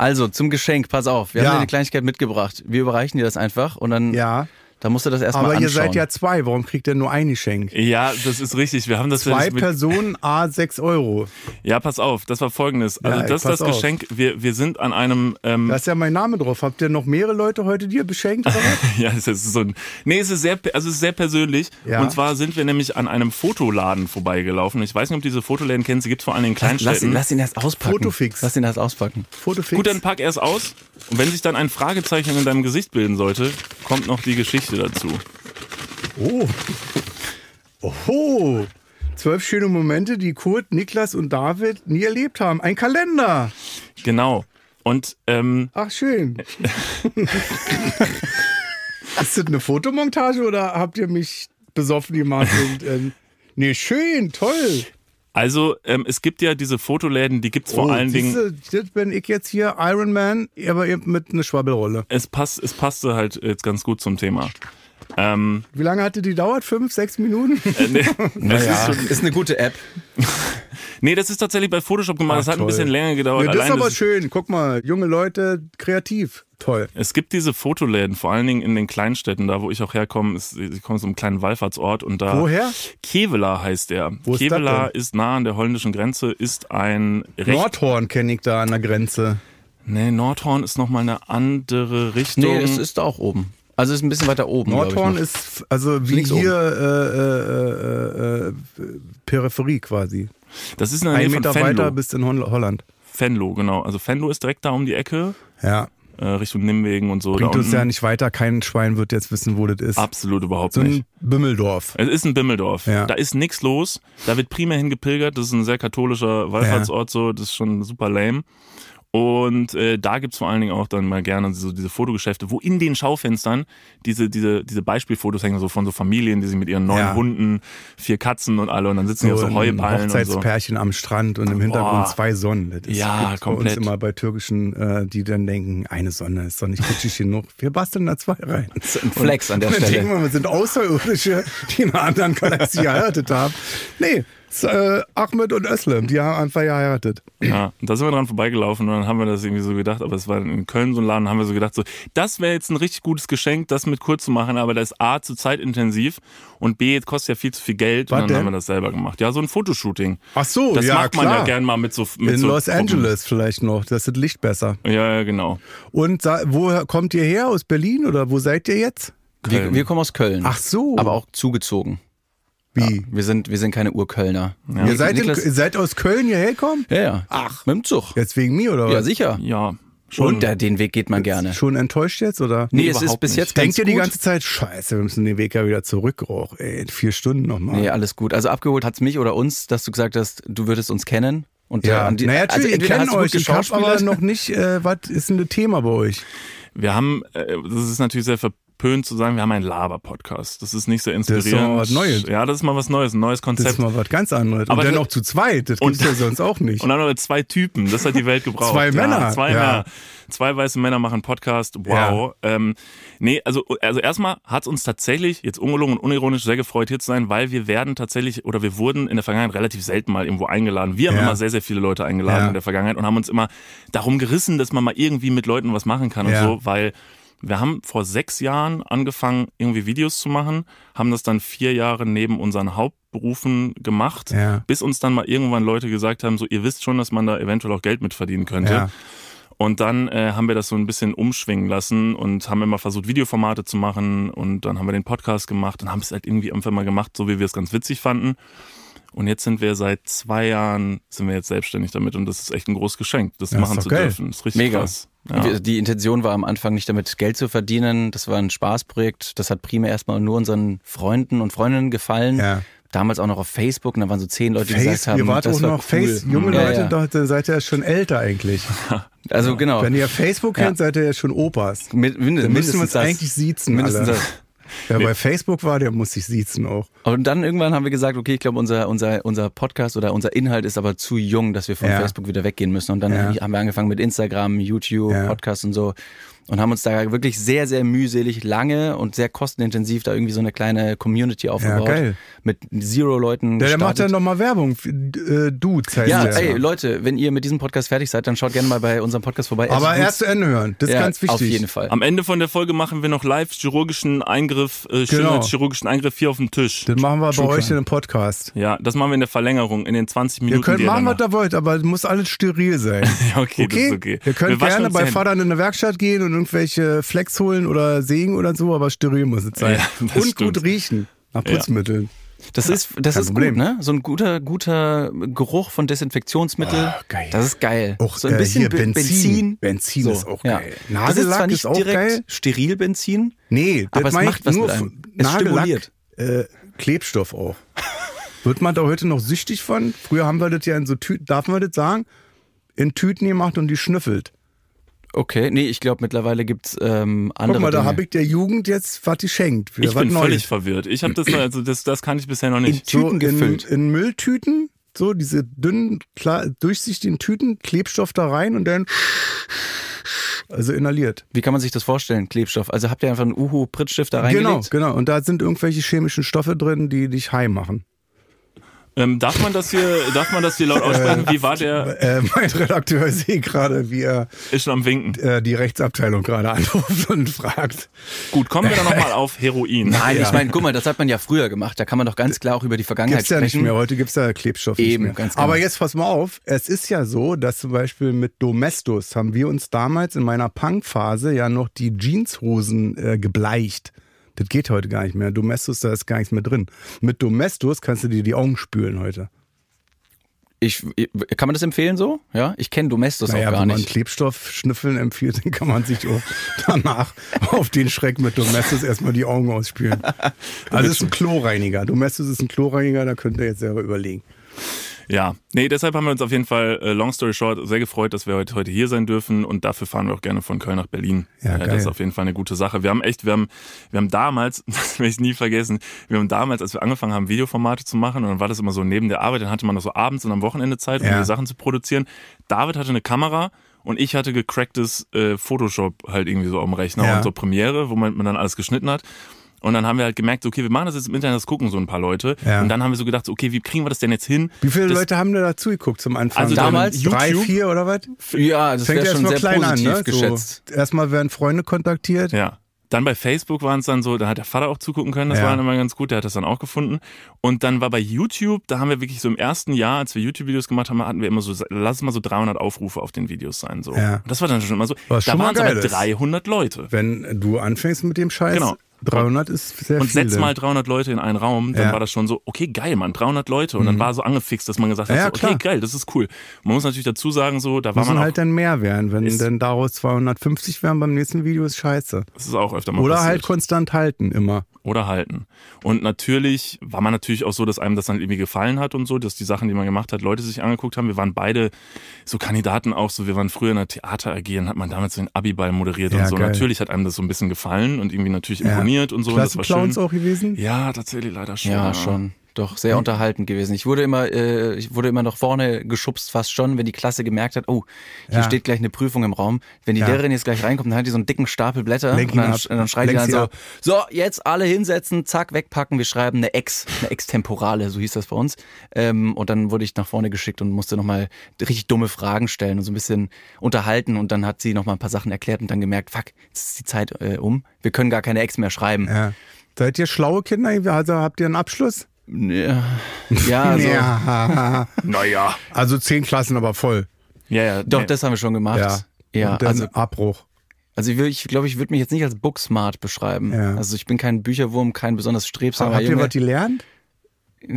Also zum Geschenk, pass auf, wir ja. haben dir eine Kleinigkeit mitgebracht. Wir überreichen dir das einfach und dann ja. Da musst du das erstmal anschauen. Aber ihr seid ja zwei, warum kriegt ihr nur ein Geschenk? Ja, das ist richtig. Wir haben das zwei Personen, a 6 Euro. Ja, pass auf, das war folgendes. Also ja, das ist das Geschenk, wir, wir sind an einem... Ähm da ist ja mein Name drauf. Habt ihr noch mehrere Leute heute, dir beschenkt ja, es ist so ein... Nee, es ist sehr, also es ist sehr persönlich. Ja. Und zwar sind wir nämlich an einem Fotoladen vorbeigelaufen. Ich weiß nicht, ob diese Fotoläden kennst, sie gibt es vor allem in kleinen Lass ihn, lass ihn erst auspacken. Fotofix. Lass ihn erst auspacken. Fotofix. Gut, dann pack erst aus. Und wenn sich dann ein Fragezeichen in deinem Gesicht bilden sollte, kommt noch die Geschichte Geschichte dazu. Oh. Oho. Zwölf schöne Momente, die Kurt, Niklas und David nie erlebt haben. Ein Kalender. Genau. Und ähm, ach schön. Ist das eine Fotomontage oder habt ihr mich besoffen gemacht? Und, ähm, nee, schön, toll. Also ähm, es gibt ja diese Fotoläden, die gibt es vor oh, allen Dingen. Das bin ich jetzt hier Iron Man, aber eben mit einer Schwabbelrolle. Es passt, es passte halt jetzt ganz gut zum Thema. Ähm, Wie lange hatte die dauert? Fünf, sechs Minuten? Äh, nee, naja. ist, ist, eine gute App. nee, das ist tatsächlich bei Photoshop gemacht. Ach, das hat toll. ein bisschen länger gedauert. Nee, das Allein ist aber das schön. Guck mal, junge Leute, kreativ. Toll. Es gibt diese Fotoläden, vor allen Dingen in den Kleinstädten, da wo ich auch herkomme. Ist, ich komme aus einem kleinen Wallfahrtsort und da. Woher? Kevela heißt der. Wo Kevela ist, ist nah an der holländischen Grenze, ist ein. Nordhorn kenne ich da an der Grenze. Nee, Nordhorn ist nochmal eine andere Richtung. Nee, es ist auch oben. Also ist ein bisschen weiter oben. Nordhorn ist also wie Links hier äh, äh, äh, äh, Peripherie quasi. Das ist in der Nähe Ein Meter von weiter bis in Holland. Fenlo, genau. Also Fenlo ist direkt da um die Ecke. Ja. Äh, Richtung Nimwegen und so. Bringt uns ja nicht weiter. Kein Schwein wird jetzt wissen, wo das ist. Absolut überhaupt so ein nicht. Bimmeldorf. Es ist ein Bimmeldorf. Ja. Da ist nichts los. Da wird primär hingepilgert. Das ist ein sehr katholischer Wallfahrtsort. Ja. So, das ist schon super lame. Und äh, da gibt's vor allen Dingen auch dann mal gerne so diese Fotogeschäfte, wo in den Schaufenstern diese, diese, diese Beispielfotos hängen, so von so Familien, die sich mit ihren neun ja. Hunden, vier Katzen und alle und dann sitzen so die auf so Heuballen. Hochzeitspärchen so. am Strand und im Hintergrund Boah. zwei Sonnen. Das ja, gibt komplett. Bei uns immer bei türkischen, äh, die dann denken, eine Sonne ist doch nicht kitschig genug. Wir basteln da zwei rein. Das ist ein Flex und, an der Stelle. Denken wir, wir sind Außerirdische, die in einer anderen Galaxie geheiratet haben. Nee, äh, Ahmed und Özlem, die haben einfach geheiratet. Ja, da sind wir dran vorbeigelaufen und dann haben wir das irgendwie so gedacht, aber es war in Köln so ein Laden, haben wir so gedacht, so, das wäre jetzt ein richtig gutes Geschenk, das mit kurz zu machen, aber das ist A zu zeitintensiv und B, jetzt kostet ja viel zu viel Geld Was und dann denn? haben wir das selber gemacht. Ja, so ein Fotoshooting. Ach so, das ja, macht man klar. ja gern mal mit so. Mit in so Los Gruppen. Angeles vielleicht noch, das ist Licht besser. Ja, ja, genau. Und wo kommt ihr her? Aus Berlin oder wo seid ihr jetzt? Wir, wir kommen aus Köln. Ach so. Aber auch zugezogen. Wie? Ja, wir, sind, wir sind keine Urkölner. Ja. Ihr seid, Niklas, in, seid aus Köln hierher gekommen? Ja, ja. Ach. Mit dem Zug. Jetzt wegen mir, oder was? Ja, sicher. Ja. Schon. Und da, den Weg geht man gerne. Schon enttäuscht jetzt, oder? Nee, nee es ist bis nicht. jetzt ganz Denkt ihr die ganze Zeit, scheiße, wir müssen den Weg ja wieder zurück, oh, ey, vier Stunden nochmal. Nee, alles gut. Also abgeholt hat es mich oder uns, dass du gesagt hast, du würdest uns kennen. Und ja, äh, die, naja, also natürlich, also, ich kenne euch, ich habe aber noch nicht, äh, was ist denn das Thema bei euch? Wir haben, äh, das ist natürlich sehr ver pön zu sagen, wir haben einen Laber-Podcast. Das ist nicht so inspirierend. Das ist mal was Neues. Ja, das ist mal was Neues, ein neues Konzept. Das ist mal was ganz anderes. Aber und dann auch zu zweit, das gibt es ja sonst auch nicht. Und dann noch zwei Typen, das hat die Welt gebraucht. zwei ja, Männer. zwei ja. Männer. Zwei weiße Männer machen Podcast, wow. Ja. Ähm, nee, also, also erstmal hat es uns tatsächlich, jetzt ungelungen und unironisch, sehr gefreut hier zu sein, weil wir werden tatsächlich, oder wir wurden in der Vergangenheit relativ selten mal irgendwo eingeladen. Wir haben immer sehr, sehr viele Leute eingeladen in der Vergangenheit und haben uns immer darum gerissen, dass man mal irgendwie mit Leuten was machen kann und so, weil wir haben vor sechs Jahren angefangen, irgendwie Videos zu machen, haben das dann vier Jahre neben unseren Hauptberufen gemacht, ja. bis uns dann mal irgendwann Leute gesagt haben, so ihr wisst schon, dass man da eventuell auch Geld mit verdienen könnte. Ja. Und dann äh, haben wir das so ein bisschen umschwingen lassen und haben immer versucht, Videoformate zu machen. Und dann haben wir den Podcast gemacht und haben es halt irgendwie einfach mal gemacht, so wie wir es ganz witzig fanden. Und jetzt sind wir seit zwei Jahren, sind wir jetzt selbstständig damit und das ist echt ein großes Geschenk, das, ja, machen zu geil. dürfen. Das ist richtig Mega. krass. Ja. Die Intention war am Anfang nicht damit Geld zu verdienen. Das war ein Spaßprojekt. Das hat primär erstmal nur unseren Freunden und Freundinnen gefallen. Ja. Damals auch noch auf Facebook und da waren so zehn Leute, die gesagt haben, ihr wart das auch war noch cool. Face, mhm. junge ja, Leute, ja. Da seid ihr ja schon älter eigentlich. Also genau. Wenn ihr Facebook kennt, seid ihr ja schon Opas. Mit, mindestens, da müssen wir uns das, eigentlich siezen. Mindestens alle. das. Wer nee. bei Facebook war, der muss sich siezen auch. Und dann irgendwann haben wir gesagt, okay, ich glaube, unser, unser, unser Podcast oder unser Inhalt ist aber zu jung, dass wir von ja. Facebook wieder weggehen müssen. Und dann ja. haben wir angefangen mit Instagram, YouTube, Podcast und so und haben uns da wirklich sehr, sehr mühselig, lange und sehr kostenintensiv da irgendwie so eine kleine Community aufgebaut. Ja, geil. Mit Zero-Leuten. Ja, der macht dann nochmal Werbung. Äh, Dudes heißt Ja, ey, Leute, wenn ihr mit diesem Podcast fertig seid, dann schaut gerne mal bei unserem Podcast vorbei. Aber erst zu Ende hören. Das ist ja, ganz wichtig. Auf jeden Fall. Am Ende von der Folge machen wir noch live chirurgischen Eingriff, äh, genau. chirurgischen Eingriff hier auf dem Tisch. Das machen wir bei euch in einem Podcast. Ja, das machen wir in der Verlängerung, in den 20 Minuten. Ihr könnt machen, was ihr wollt, aber muss alles steril sein. okay, okay, das ist okay. Ihr könnt wir gerne bei Vater in eine Werkstatt gehen und und irgendwelche Flex holen oder sägen oder so, aber steril muss es sein. Ja, und stimmt. gut riechen nach Putzmitteln. Das ist, das ist gut, ne? So ein guter, guter Geruch von Desinfektionsmittel. Oh, geil. Das ist geil. Auch, so ein bisschen äh, Benzin. Benzin, Benzin so, ist auch ja. geil. Nagellack das ist zwar nicht ist direkt Sterilbenzin. Nee, aber es macht was nur mit einem. Es Nagellack, äh, Klebstoff auch. Wird man da heute noch süchtig von? Früher haben wir das ja in so Tüten, darf man das sagen? In Tüten gemacht und die schnüffelt. Okay, nee, ich glaube mittlerweile gibt es ähm, andere. Guck mal, da habe ich der Jugend jetzt was geschenkt. Für ich bin Neues. völlig verwirrt. Ich habe das, also das, das kann ich bisher noch nicht. In Tüten so, gefüllt. In, in Mülltüten, so diese dünnen, klar, durchsichtigen Tüten, Klebstoff da rein und dann also inhaliert. Wie kann man sich das vorstellen, Klebstoff? Also habt ihr einfach einen Uhu-Prittstift da reingelegt? Genau, genau. Und da sind irgendwelche chemischen Stoffe drin, die dich high machen. Ähm, darf man das hier, darf man das hier laut aussprechen? Ähm, wie war der? Äh, mein Redakteur sieht gerade, wie er ist schon am Winken. Äh, die Rechtsabteilung gerade anruft und fragt. Gut, kommen wir dann nochmal auf Heroin. Nein, ja. ich meine, guck mal, das hat man ja früher gemacht. Da kann man doch ganz klar auch über die Vergangenheit gibt's ja sprechen. Gibt ja nicht mehr. Heute gibt es ja Klebstoff Eben, nicht mehr. Ganz genau. Aber jetzt pass mal auf. Es ist ja so, dass zum Beispiel mit Domestos haben wir uns damals in meiner Punkphase ja noch die Jeanshosen äh, gebleicht. Das geht heute gar nicht mehr. Domestos, da ist gar nichts mehr drin. Mit Domestos kannst du dir die Augen spülen heute. Ich, kann man das empfehlen so? Ja, ich kenne Domestos naja, auch gar nicht. Wenn man nicht. Klebstoff schnüffeln empfiehlt, dann kann man sich danach auf den Schreck mit Domestos erstmal die Augen ausspülen. Also es ist ein Kloreiniger. Domestos ist ein Kloreiniger, da könnt ihr jetzt selber überlegen. Ja, nee, deshalb haben wir uns auf jeden Fall, äh, long story short, sehr gefreut, dass wir heute, heute hier sein dürfen und dafür fahren wir auch gerne von Köln nach Berlin. Ja, äh, geil. Das ist auf jeden Fall eine gute Sache. Wir haben echt, wir haben, wir haben damals, das werde ich nie vergessen, wir haben damals, als wir angefangen haben, Videoformate zu machen und dann war das immer so neben der Arbeit, dann hatte man noch so abends und am Wochenende Zeit, um ja. Sachen zu produzieren. David hatte eine Kamera und ich hatte gecracktes äh, Photoshop halt irgendwie so am Rechner ja. und so Premiere, wo man dann alles geschnitten hat. Und dann haben wir halt gemerkt, okay, wir machen das jetzt im Internet, das gucken so ein paar Leute. Ja. Und dann haben wir so gedacht, okay, wie kriegen wir das denn jetzt hin? Wie viele das, Leute haben da dazugeguckt zum Anfang? Also damals YouTube, drei, vier oder was? Ja, das fängt ja schon sehr klein positiv an, ne? geschätzt. So, erstmal werden Freunde kontaktiert. Ja. Dann bei Facebook waren es dann so, da hat der Vater auch zugucken können, das ja. war dann immer ganz gut, der hat das dann auch gefunden. Und dann war bei YouTube, da haben wir wirklich so im ersten Jahr, als wir YouTube-Videos gemacht haben, hatten wir immer so, lass mal so 300 Aufrufe auf den Videos sein. So. Ja. Das war dann schon immer so. Was da waren es aber 300 Leute. Wenn du anfängst mit dem Scheiß, genau. 300 ist sehr Und viel. Und setz mal 300 Leute in einen Raum, dann ja. war das schon so, okay, geil, man, 300 Leute. Und mhm. dann war so angefixt, dass man gesagt hat, ja, so, okay, geil, das ist cool. Man muss natürlich dazu sagen, so, da war Müssen man. halt dann mehr werden. Wenn dann daraus 250 wären beim nächsten Video, ist scheiße. Das ist auch öfter mal Oder halt passiert. halt konstant halten, immer oder halten. Und natürlich war man natürlich auch so, dass einem das dann irgendwie gefallen hat und so, dass die Sachen, die man gemacht hat, Leute sich angeguckt haben. Wir waren beide so Kandidaten auch so. Wir waren früher in der Theater AG und hat man damals so den Abiball moderiert ja, und so. Geil. Natürlich hat einem das so ein bisschen gefallen und irgendwie natürlich imponiert und so. Klassen und das war schön. auch gewesen? Ja, tatsächlich leider schon. Ja, schon doch sehr hm. unterhaltend gewesen. Ich wurde immer, äh, ich wurde immer noch vorne geschubst, fast schon, wenn die Klasse gemerkt hat, oh, hier ja. steht gleich eine Prüfung im Raum. Wenn die ja. Lehrerin jetzt gleich reinkommt, dann hat die so einen dicken Stapel Blätter Lenk und dann, ab, dann schreit die dann so, so, jetzt alle hinsetzen, zack, wegpacken, wir schreiben eine Ex, eine Extemporale, so hieß das bei uns. Ähm, und dann wurde ich nach vorne geschickt und musste nochmal richtig dumme Fragen stellen und so ein bisschen unterhalten und dann hat sie nochmal ein paar Sachen erklärt und dann gemerkt, fuck, jetzt ist die Zeit äh, um, wir können gar keine Ex mehr schreiben. Ja. Seid ihr schlaue Kinder? Also habt ihr einen Abschluss? Ja, ja also. naja. also zehn Klassen aber voll. Ja, ja. Doch, nee. das haben wir schon gemacht. Ja, ja Und dann also Abbruch. Also ich glaube, ich, glaub, ich würde mich jetzt nicht als Booksmart beschreiben. Ja. Also ich bin kein Bücherwurm, kein besonders strebsamer Habt Junge. ihr was gelernt?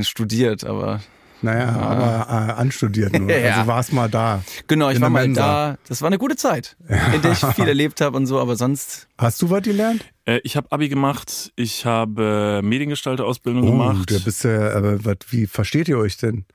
Studiert, aber... Naja, ja. aber äh, anstudiert nur. Also ja. Also war es mal da. Genau, ich war mal Mensa. da. Das war eine gute Zeit, in der ich viel erlebt habe und so, aber sonst... Hast du was gelernt? Äh, ich habe Abi gemacht, ich habe äh, Mediengestalter-Ausbildung oh, gemacht. Du bist ja, aber wie versteht ihr euch denn?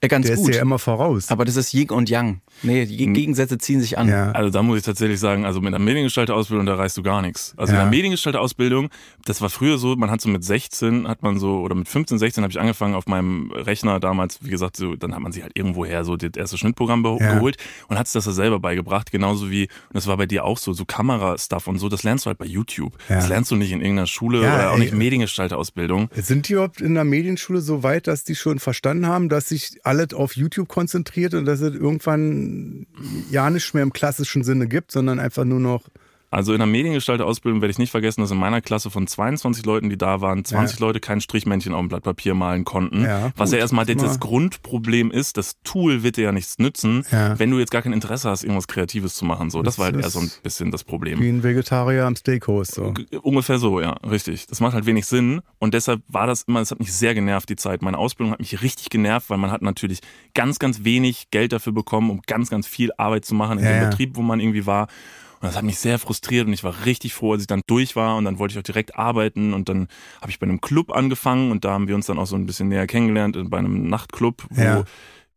Äh, ganz der gut. ist ja immer voraus. Aber das ist Yin und Yang. Nee, die hm. Gegensätze ziehen sich an. Ja. Also da muss ich tatsächlich sagen, also mit einer Mediengestalterausbildung, da reißt du gar nichts. Also ja. in der Mediengestalterausbildung, das war früher so, man hat so mit 16, hat man so, oder mit 15, 16 habe ich angefangen auf meinem Rechner damals, wie gesagt, so, dann hat man sich halt irgendwoher so das erste Schnittprogramm ja. geholt und hat es das da selber beigebracht, genauso wie, und das war bei dir auch so, so Kamera-Stuff und so, das lernst du halt bei YouTube. Ja. Das lernst du nicht in irgendeiner Schule oder auch ey, nicht Mediengestalterausbildung. Sind die überhaupt in der Medienschule so weit, dass die schon verstanden haben, dass sich alles auf YouTube konzentriert und dass es irgendwann ja nicht mehr im klassischen Sinne gibt, sondern einfach nur noch also in der Mediengestalterausbildung werde ich nicht vergessen, dass in meiner Klasse von 22 Leuten, die da waren, 20 ja. Leute kein Strichmännchen auf dem Blatt Papier malen konnten. Ja, was ja erstmal das, das Grundproblem ist, das Tool wird dir ja nichts nützen, ja. wenn du jetzt gar kein Interesse hast, irgendwas Kreatives zu machen. So, das, das war halt eher so ein bisschen das Problem. Wie ein Vegetarier am Steakhouse. So. Ungefähr so, ja, richtig. Das macht halt wenig Sinn und deshalb war das immer, das hat mich sehr genervt, die Zeit. Meine Ausbildung hat mich richtig genervt, weil man hat natürlich ganz, ganz wenig Geld dafür bekommen, um ganz, ganz viel Arbeit zu machen in dem Betrieb, wo man irgendwie war. Und das hat mich sehr frustriert und ich war richtig froh, als ich dann durch war und dann wollte ich auch direkt arbeiten und dann habe ich bei einem Club angefangen und da haben wir uns dann auch so ein bisschen näher kennengelernt äh, bei einem Nachtclub, wo ja.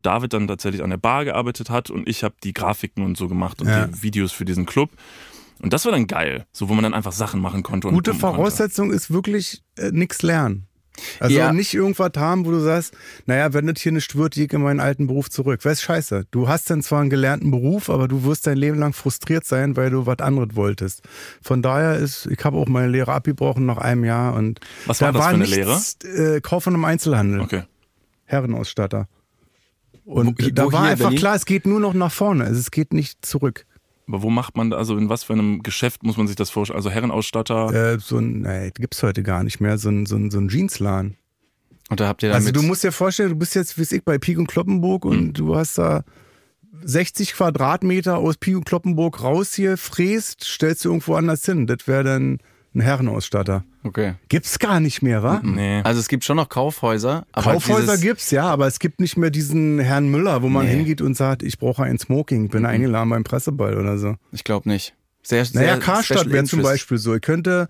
David dann tatsächlich an der Bar gearbeitet hat und ich habe die Grafiken und so gemacht und ja. die Videos für diesen Club. Und das war dann geil, so wo man dann einfach Sachen machen konnte. Gute Voraussetzung konnte. ist wirklich äh, nichts lernen. Also ja. nicht irgendwas haben, wo du sagst, naja, wenn das hier nicht wird, gehe in meinen alten Beruf zurück. Weißt scheiße. Du hast dann zwar einen gelernten Beruf, aber du wirst dein Leben lang frustriert sein, weil du was anderes wolltest. Von daher ist, ich habe auch meine Lehre abgebrochen nach einem Jahr und was war da das war für eine nichts, Lehre? Äh, Kauf von einem Einzelhandel. Okay. Herrenausstatter. Und wo, da wo war einfach klar, es geht nur noch nach vorne, also es geht nicht zurück. Aber wo macht man, also in was für einem Geschäft muss man sich das vorstellen? Also Herrenausstatter? Äh, so ein, nee, es heute gar nicht mehr, so ein, so ein, so ein Jeansladen. Und da habt ihr dann Also du musst dir vorstellen, du bist jetzt, wie ich, bei Pik und Kloppenburg und hm. du hast da 60 Quadratmeter aus Pik und Kloppenburg raus hier, fräst, stellst du irgendwo anders hin. Das wäre dann ein Herrenausstatter. Okay. Gibt's gar nicht mehr, wa? Nee. Also es gibt schon noch Kaufhäuser. Kaufhäuser gibt's, ja, aber es gibt nicht mehr diesen Herrn Müller, wo man nee. hingeht und sagt, ich brauche ein Smoking, bin mhm. eingeladen beim Presseball oder so. Ich glaube nicht. Sehr, sehr naja, Karstadt wäre zum Beispiel so. Ich könnte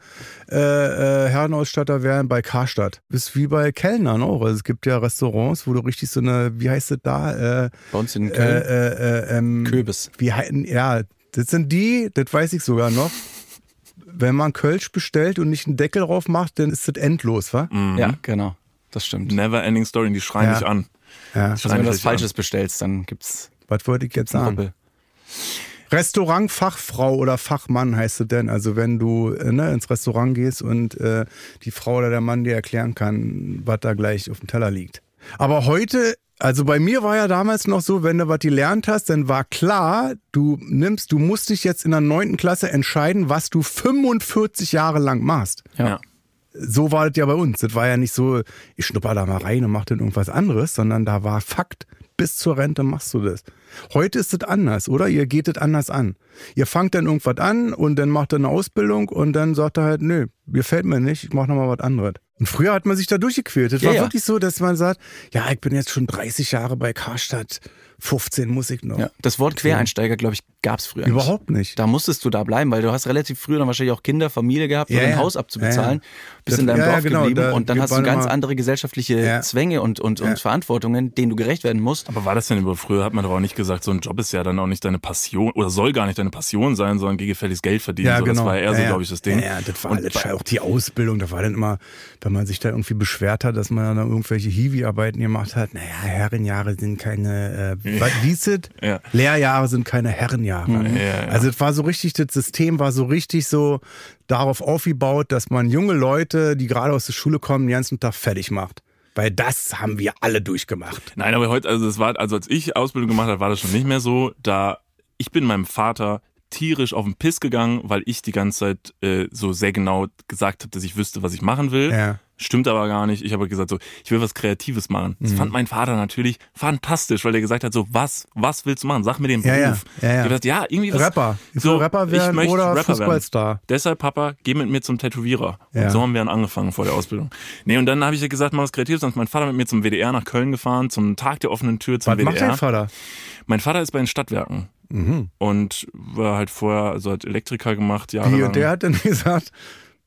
äh, äh, Herrenausstatter werden bei Karstadt. Ist wie bei Kellnern auch. Also es gibt ja Restaurants, wo du richtig so eine, wie heißt das da? Äh, bei uns in Köln? Äh, äh, äh ähm, Köbis. Wie, ja, das sind die, das weiß ich sogar noch wenn man Kölsch bestellt und nicht einen Deckel drauf macht, dann ist das endlos, wa? Mhm. Ja, genau. Das stimmt. Never ending story, die schreien ja. dich an. Ja. Also, wenn du was Falsches an. bestellst, dann gibt's. Was wollte ich jetzt sagen? Restaurantfachfrau oder Fachmann heißt es denn? Also wenn du äh, ne, ins Restaurant gehst und äh, die Frau oder der Mann dir erklären kann, was da gleich auf dem Teller liegt. Aber heute also bei mir war ja damals noch so, wenn du was gelernt hast, dann war klar, du nimmst, du musst dich jetzt in der neunten Klasse entscheiden, was du 45 Jahre lang machst. Ja. So war das ja bei uns. Das war ja nicht so, ich schnupper da mal rein und mach dann irgendwas anderes, sondern da war Fakt, bis zur Rente machst du das. Heute ist es anders, oder? Ihr geht es anders an. Ihr fangt dann irgendwas an und dann macht ihr eine Ausbildung und dann sagt er halt, nö, gefällt mir nicht, ich mach nochmal was anderes. Und früher hat man sich da durchgequält. Es ja, war ja. wirklich so, dass man sagt, ja, ich bin jetzt schon 30 Jahre bei Karstadt, 15 muss ich noch. Ja, das Wort Quereinsteiger, glaube ich, Gab es früher Überhaupt nicht. nicht. Da musstest du da bleiben, weil du hast relativ früh dann wahrscheinlich auch Kinder, Familie gehabt, um ja, dein ja. Haus abzubezahlen, ja, bist das, in deinem Dorf genau, geblieben da, und dann hast du ganz andere gesellschaftliche Zwänge und, und, und Verantwortungen, denen du gerecht werden musst. Aber war das denn über früher, hat man doch auch nicht gesagt, so ein Job ist ja dann auch nicht deine Passion oder soll gar nicht deine Passion sein, sondern geh gefälligst Geld verdienen. Ja, so, genau. Das war eher so, glaube ich, das Ding. Ja, das war und halt auch die Ausbildung, da war dann immer, wenn man sich da irgendwie beschwert hat, dass man dann irgendwelche Hiwi-Arbeiten gemacht hat, naja, Herrenjahre sind keine, äh, was, wie ist es? Lehrjahre sind keine Herrenjahre. Jahre. Mhm. Ja, ja. Also es war so richtig, das System war so richtig so darauf aufgebaut, dass man junge Leute, die gerade aus der Schule kommen, den ganzen Tag fertig macht. Weil das haben wir alle durchgemacht. Nein, aber heute, also das war, also als ich Ausbildung gemacht habe, war das schon nicht mehr so. Da ich bin meinem Vater tierisch auf den Piss gegangen, weil ich die ganze Zeit äh, so sehr genau gesagt habe, dass ich wüsste, was ich machen will. Ja. Stimmt aber gar nicht. Ich habe halt gesagt, so, ich will was Kreatives machen. Das mhm. fand mein Vater natürlich fantastisch, weil er gesagt hat, so, was, was willst du machen? Sag mir den Beruf. Ja, ja. ja, ja. Ich habe gesagt, ja, irgendwie was. Rapper. Ich so, Rapper werden ich oder Rapper Fußballstar. Werden. Deshalb, Papa, geh mit mir zum Tätowierer. Ja. Und so haben wir dann angefangen vor der Ausbildung. Nee, und dann habe ich gesagt, mach was Kreatives. Dann ist mein Vater mit mir zum WDR nach Köln gefahren, zum Tag der offenen Tür, zum was WDR. Was macht dein Vater? Mein Vater ist bei den Stadtwerken. Mhm. Und war halt vorher, also hat Elektriker gemacht, ja. und der hat dann gesagt,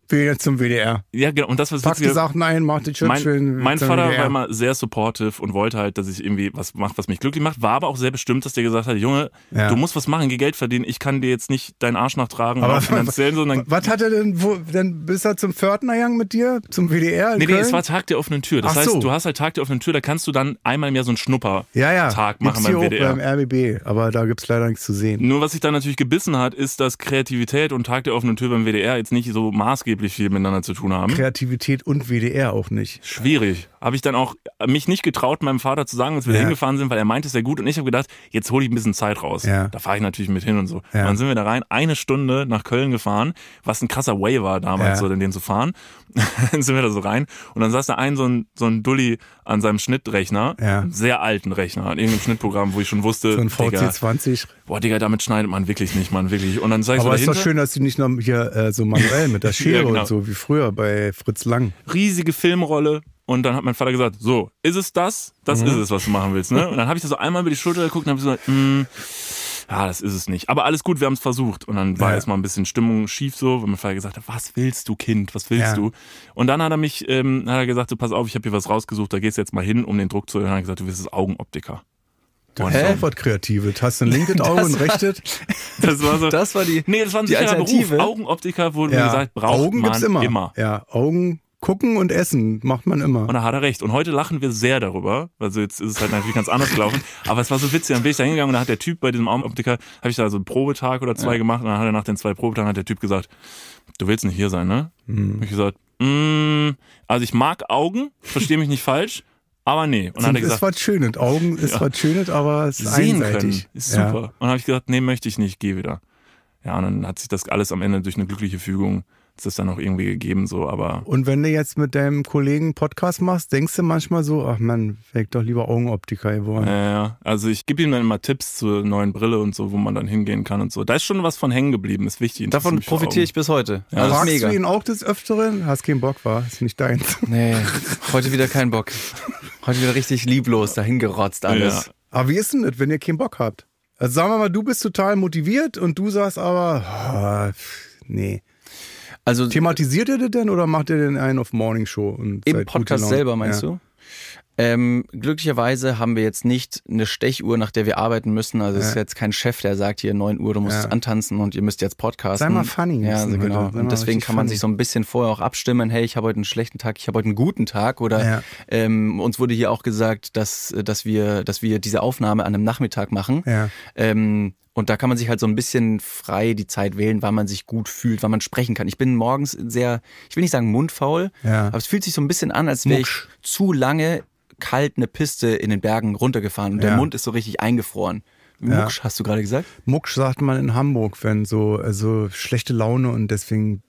Ferien zum WDR. Ja, genau. Und das, was Packst gesagt, nein, mach den Churchill. schön mein Vater WDR. war immer sehr supportive und wollte halt, dass ich irgendwie was mache, was mich glücklich macht, war aber auch sehr bestimmt, dass der gesagt hat, Junge, ja. du musst was machen, geh Geld verdienen, ich kann dir jetzt nicht deinen Arsch nachtragen aber finanziell, sondern. Was hat er denn, wo, denn bist er zum Pförtner gegangen mit dir? Zum WDR? Nee, Köln? nee, es war Tag der offenen Tür. Das Ach heißt, so. du hast halt Tag der offenen Tür, da kannst du dann einmal mehr so einen Schnuppertag ja, ja. Tag machen gibt's beim hier WDR. Auch beim RBB, aber da gibt es leider nichts zu sehen. Nur was sich da natürlich gebissen hat, ist, dass Kreativität und Tag der offenen Tür beim WDR jetzt nicht so maßgeblich angeblich viel miteinander zu tun haben. Kreativität und WDR auch nicht. Schwierig. Habe ich dann auch mich nicht getraut, meinem Vater zu sagen, als wir ja. hingefahren sind, weil er meinte es ja gut und ich habe gedacht, jetzt hole ich ein bisschen Zeit raus. Ja. Da fahre ich natürlich mit hin und so. Ja. Und dann sind wir da rein, eine Stunde nach Köln gefahren, was ein krasser Way war damals, so in den zu fahren. dann sind wir da so rein und dann saß da ein so ein, so ein Dulli an seinem Schnittrechner, einen sehr alten Rechner, an irgendeinem Schnittprogramm, wo ich schon wusste, so ein VC20. Digga, boah, Digga, damit schneidet man wirklich nicht, man wirklich. Und dann sag ich Aber so dahinter, ist doch schön, dass die nicht noch hier äh, so manuell mit der Schere genau. und so, wie früher bei Fritz Lang. Riesige Filmrolle. Und dann hat mein Vater gesagt, so, ist es das? Das mhm. ist es, was du machen willst. Ne? Und dann habe ich das so einmal über die Schulter geguckt und habe gesagt, mh, mm, ja, das ist es nicht. Aber alles gut, wir haben es versucht. Und dann war ja. erstmal ein bisschen Stimmung schief so, weil mein Vater gesagt hat, was willst du, Kind, was willst ja. du? Und dann hat er mich, ähm, hat er gesagt, du pass auf, ich habe hier was rausgesucht, da gehst du jetzt mal hin, um den Druck zu erhöhen. Und dann hat er gesagt, du wirst es Augenoptiker. Und Hä? was Kreatives. Hast du ein linkes Auge und rechtes? Das war so. Das war die. Nee, das war ein die sicherer Beruf. Augenoptiker wurde ja. mir gesagt, braucht Augen man gibt's immer. immer. Ja, Augen gucken und essen macht man immer. Und da hat er recht. Und heute lachen wir sehr darüber. Also jetzt ist es halt natürlich ganz anders gelaufen. Aber es war so witzig. Dann bin ich da hingegangen und da hat der Typ bei diesem Augenoptiker, habe ich da so einen Probetag oder zwei ja. gemacht und dann hat er nach den zwei Probetagen hat der Typ gesagt, du willst nicht hier sein, ne? Mhm. Hab ich gesagt, mm, also ich mag Augen, verstehe mich nicht falsch. Aber nee. Und dann hat er gesagt, ist was Schönes. Augen ist ja. was Schönes, aber es ist Sehen einseitig. Können. Ist super. Ja. Und dann habe ich gesagt, nee, möchte ich nicht, geh wieder. Ja, und dann hat sich das alles am Ende durch eine glückliche Fügung ist das dann auch irgendwie gegeben, so, aber. Und wenn du jetzt mit deinem Kollegen Podcast machst, denkst du manchmal so, ach man, wäre doch lieber Augenoptiker geworden. Ja, ja. Also ich gebe ihm dann immer Tipps zur neuen Brille und so, wo man dann hingehen kann und so. Da ist schon was von hängen geblieben, ist wichtig. Davon profitiere ich bis heute. Ja, also Fragst du ihn auch des Öfteren? Hast keinen Bock, war? Ist nicht deins. Nee, heute wieder kein Bock. Heute wieder richtig lieblos dahingerotzt alles. Ja. Aber wie ist denn das, wenn ihr keinen Bock habt? Also sagen wir mal, du bist total motiviert und du sagst aber, oh, nee. Also thematisiert ihr das denn oder macht ihr denn einen auf Morning Show? Im Podcast selber meinst ja. du? Ähm, glücklicherweise haben wir jetzt nicht eine Stechuhr, nach der wir arbeiten müssen. Also es ist jetzt kein Chef, der sagt hier 9 Uhr, du musst ja. antanzen und ihr müsst jetzt podcasten. Sei mal funny. Ja, also genau. Und deswegen kann man funny. sich so ein bisschen vorher auch abstimmen. Hey, ich habe heute einen schlechten Tag, ich habe heute einen guten Tag. Oder ja. ähm, uns wurde hier auch gesagt, dass, dass, wir, dass wir diese Aufnahme an einem Nachmittag machen. Ja. Ähm, und da kann man sich halt so ein bisschen frei die Zeit wählen, wann man sich gut fühlt, wann man sprechen kann. Ich bin morgens sehr, ich will nicht sagen mundfaul, ja. aber es fühlt sich so ein bisschen an, als wäre ich zu lange kalt eine Piste in den Bergen runtergefahren und ja. der Mund ist so richtig eingefroren. Mucksch, ja. hast du gerade gesagt? Mucksch sagt man in Hamburg, wenn so also schlechte Laune und deswegen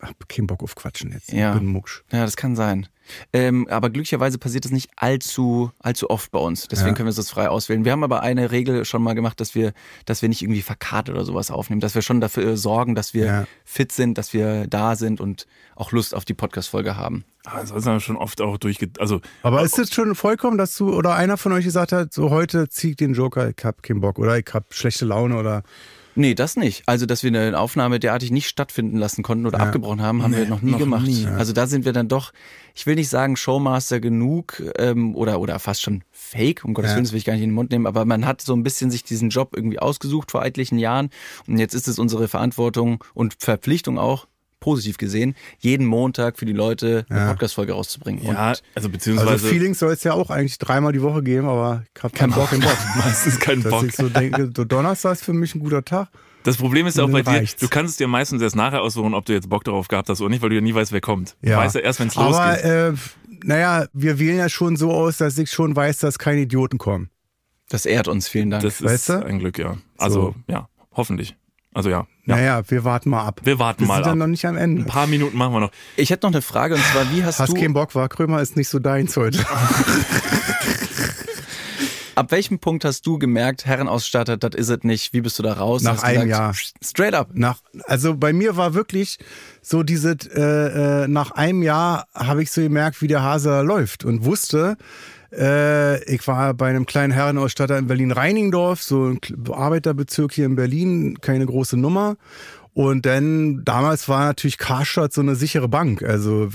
hab keinen Bock auf Quatschen jetzt. Ja. Ich Bin Mucksch. Ja, das kann sein. Ähm, aber glücklicherweise passiert das nicht allzu, allzu oft bei uns. Deswegen ja. können wir das frei auswählen. Wir haben aber eine Regel schon mal gemacht, dass wir, dass wir nicht irgendwie verkartet oder sowas aufnehmen, dass wir schon dafür äh, sorgen, dass wir ja. fit sind, dass wir da sind und auch Lust auf die Podcast-Folge haben. Also das ist schon oft auch durchge... Also, Aber ist es schon vollkommen, dass du oder einer von euch gesagt hat, so heute zieh ich den Joker, ich hab keinen Bock oder ich hab schlechte Laune oder... Nee, das nicht. Also, dass wir eine Aufnahme derartig nicht stattfinden lassen konnten oder ja. abgebrochen haben, haben nee, wir noch nie noch gemacht. Nie, ja. Also da sind wir dann doch, ich will nicht sagen Showmaster genug ähm, oder, oder fast schon fake, um Gottes ja. Willen, das will ich gar nicht in den Mund nehmen, aber man hat so ein bisschen sich diesen Job irgendwie ausgesucht vor etlichen Jahren und jetzt ist es unsere Verantwortung und Verpflichtung auch, positiv gesehen, jeden Montag für die Leute eine ja. Podcast-Folge rauszubringen. Ja, und also beziehungsweise. Also Feelings soll es ja auch eigentlich dreimal die Woche geben, aber ich habe keinen Bock im Bock. Meistens keinen Bock. Ich so denke, so Donnerstag ist für mich ein guter Tag. Das Problem ist ja auch bei reicht's. dir, du kannst es dir meistens erst nachher aussuchen, ob du jetzt Bock darauf gehabt hast oder nicht, weil du ja nie weißt, wer kommt. Ja. Du weißt ja erst, wenn es losgeht. Aber äh, naja, wir wählen ja schon so aus, dass ich schon weiß, dass keine Idioten kommen. Das ehrt uns, vielen Dank. Das weißt ist du? ein Glück, ja. Also, so. ja, hoffentlich. Also ja. ja. Naja, wir warten mal ab. Wir warten wir mal ab. Wir sind dann noch nicht am Ende. Ein paar Minuten machen wir noch. Ich hätte noch eine Frage und zwar, wie hast, hast du... Hast keinen Bock, war Krömer ist nicht so deins heute. ab welchem Punkt hast du gemerkt, Herrenausstatter, das is ist es nicht, wie bist du da raus? Nach einem Jahr. Straight up. Nach, also bei mir war wirklich so dieses, äh, äh, nach einem Jahr habe ich so gemerkt, wie der Hase läuft und wusste, äh, ich war bei einem kleinen Herrenausstatter in berlin reiningdorf so ein Arbeiterbezirk hier in Berlin, keine große Nummer. Und dann, damals war natürlich Karstadt so eine sichere Bank. Also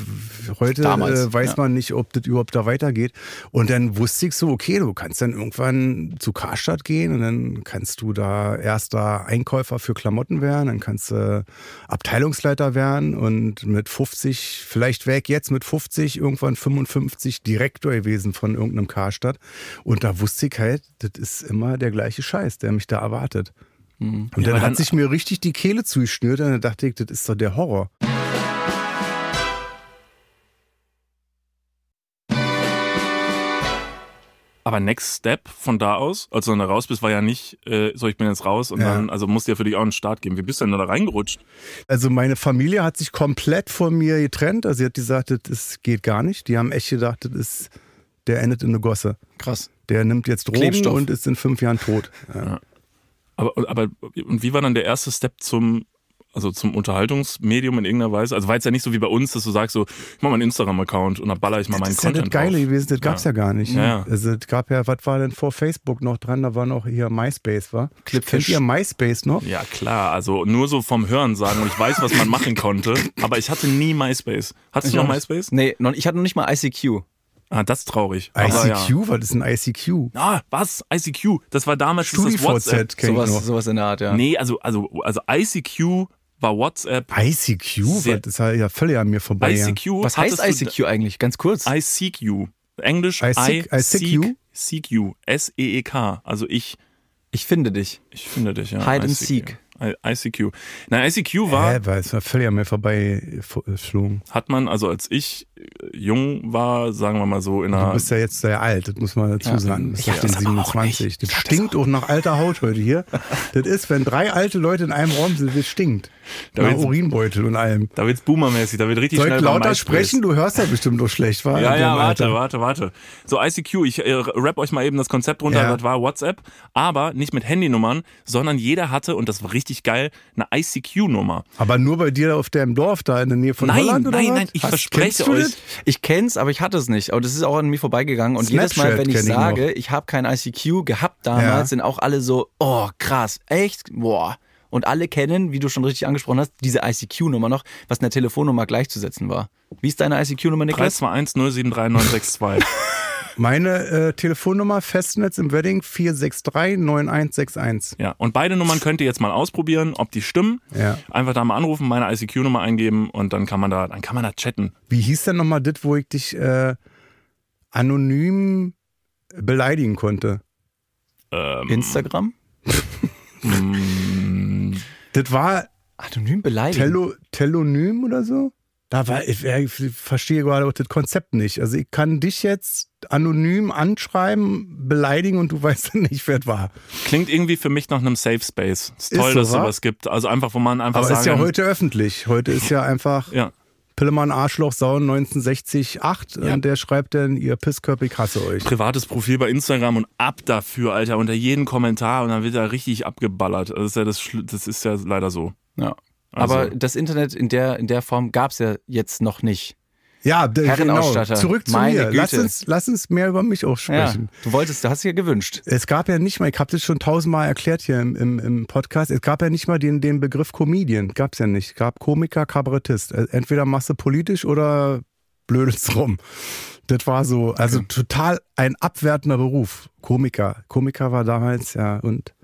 heute damals, äh, weiß ja. man nicht, ob das überhaupt da weitergeht. Und dann wusste ich so, okay, du kannst dann irgendwann zu Karstadt gehen und dann kannst du da erster Einkäufer für Klamotten werden, dann kannst du Abteilungsleiter werden und mit 50, vielleicht wäre ich jetzt mit 50, irgendwann 55 Direktor gewesen von irgendeinem Karstadt. Und da wusste ich halt, das ist immer der gleiche Scheiß, der mich da erwartet. Mhm. Und ja, dann hat dann sich mir richtig die Kehle zugeschnürt und dann dachte ich, das ist doch der Horror. Aber Next Step von da aus, als du dann da raus bist, war ja nicht, äh, so ich bin jetzt raus und ja. dann, also musste ja für dich auch einen Start geben. Wie bist du denn da reingerutscht? Also meine Familie hat sich komplett von mir getrennt. Also sie hat gesagt, das geht gar nicht. Die haben echt gedacht, das ist, der endet in eine Gosse. Krass. Der nimmt jetzt Drogen Klebstoff. und ist in fünf Jahren tot. Ja. ja. Aber, aber und wie war dann der erste Step zum, also zum Unterhaltungsmedium in irgendeiner Weise? Also war jetzt ja nicht so wie bei uns, dass du sagst so, ich mach meinen Instagram-Account und dann baller ich mal meinen Content Das ist ja das Geile gewesen, das gab's ja, ja gar nicht. Ja. Also es gab ja, was war denn vor Facebook noch dran? Da war noch hier MySpace, war? Clip Kennt ihr MySpace noch? Ja klar, also nur so vom Hören sagen und ich weiß, was man machen konnte, aber ich hatte nie MySpace. Hattest du noch MySpace? Nee, noch, ich hatte noch nicht mal ICQ. Ah, das ist traurig. ICQ? Ja. Was ist ein ICQ? Ah, was? ICQ? Das war damals das WhatsApp. Sowas, noch. sowas in der Art, ja. Nee, also, also, also ICQ war WhatsApp. ICQ? Sehr, das ist ja völlig an mir vorbei. ICQ? Ja. Was heißt ICQ du, eigentlich? Ganz kurz. ICQ. Englisch ICQ. ICQ. CQ. S-E-E-K. Also ich. Ich finde dich. Ich finde dich, ja. Hide and seek. ICQ. Na, ICQ war. Hä, weil es war völlig an mir vorbeiflogen. Hat man, also als ich äh, jung war, sagen wir mal so in einer. Du bist ja jetzt sehr alt, das muss man dazu ja, sagen. ich bist ja, den 27. das stinkt auch nach alter Haut heute hier. das ist, wenn drei alte Leute in einem Raum sind, das stinkt. Da Na, Urinbeutel und allem. Da wird's boomermäßig, da wird richtig Soll schnell. Soll lauter sprechen? Du hörst ja bestimmt doch schlecht, war? Ja, ja, warte, warte, warte. So ICQ, ich äh, rap euch mal eben das Konzept runter, ja. das war WhatsApp, aber nicht mit Handynummern, sondern jeder hatte, und das war richtig geil, eine ICQ-Nummer. Aber nur bei dir auf dem Dorf da in der Nähe von nein, Holland, oder Nein, nein, nein, ich was? verspreche euch. Das? Ich kenn's, aber ich hatte es nicht. Aber das ist auch an mir vorbeigegangen und Snapchat jedes Mal, wenn ich sage, ich, ich habe kein ICQ gehabt damals, ja. sind auch alle so, oh krass, echt? Boah. Und alle kennen, wie du schon richtig angesprochen hast, diese ICQ-Nummer noch, was einer Telefonnummer gleichzusetzen war. Wie ist deine ICQ-Nummer, Niklas? 321 073 Meine äh, Telefonnummer Festnetz im Wedding 4639161. Ja, und beide Nummern könnt ihr jetzt mal ausprobieren, ob die stimmen. Ja. Einfach da mal anrufen, meine ICQ-Nummer eingeben und dann kann man da, dann kann man da chatten. Wie hieß denn nochmal das, wo ich dich äh, anonym beleidigen konnte? Ähm, Instagram? Mm. Das war. Anonym beleidigen. Telo, telonym oder so? Da war, ich, ich verstehe gerade auch das Konzept nicht. Also ich kann dich jetzt anonym anschreiben, beleidigen und du weißt nicht, wer es war. Klingt irgendwie für mich nach einem Safe Space. Ist toll, ist so, dass es sowas gibt. Also einfach, wo man einfach. Aber sagen, ist ja heute öffentlich. Heute ist ja einfach. ja. Pillemann Arschloch Sau 1968 ja. und der schreibt dann, ihr Pissköpfe, ich hasse euch. Privates Profil bei Instagram und ab dafür, Alter, unter jeden Kommentar und dann wird er richtig abgeballert. Das ist ja, das, das ist ja leider so. Ja. Also. Aber das Internet in der, in der Form gab es ja jetzt noch nicht. Ja, genau. Herrenausstatter. Genau. Zurück zu Meine mir. Güte. Lass uns, lass uns mehr über mich auch sprechen. Ja, du wolltest, du hast dir gewünscht. Es gab ja nicht mal, ich habe das schon tausendmal erklärt hier im, im, im, Podcast, es gab ja nicht mal den, den Begriff Comedian. Gab es ja nicht. Es gab Komiker, Kabarettist. Äh, entweder machst du politisch oder blödes rum. Das war so, also okay. total ein abwertender Beruf. Komiker. Komiker war damals, ja, und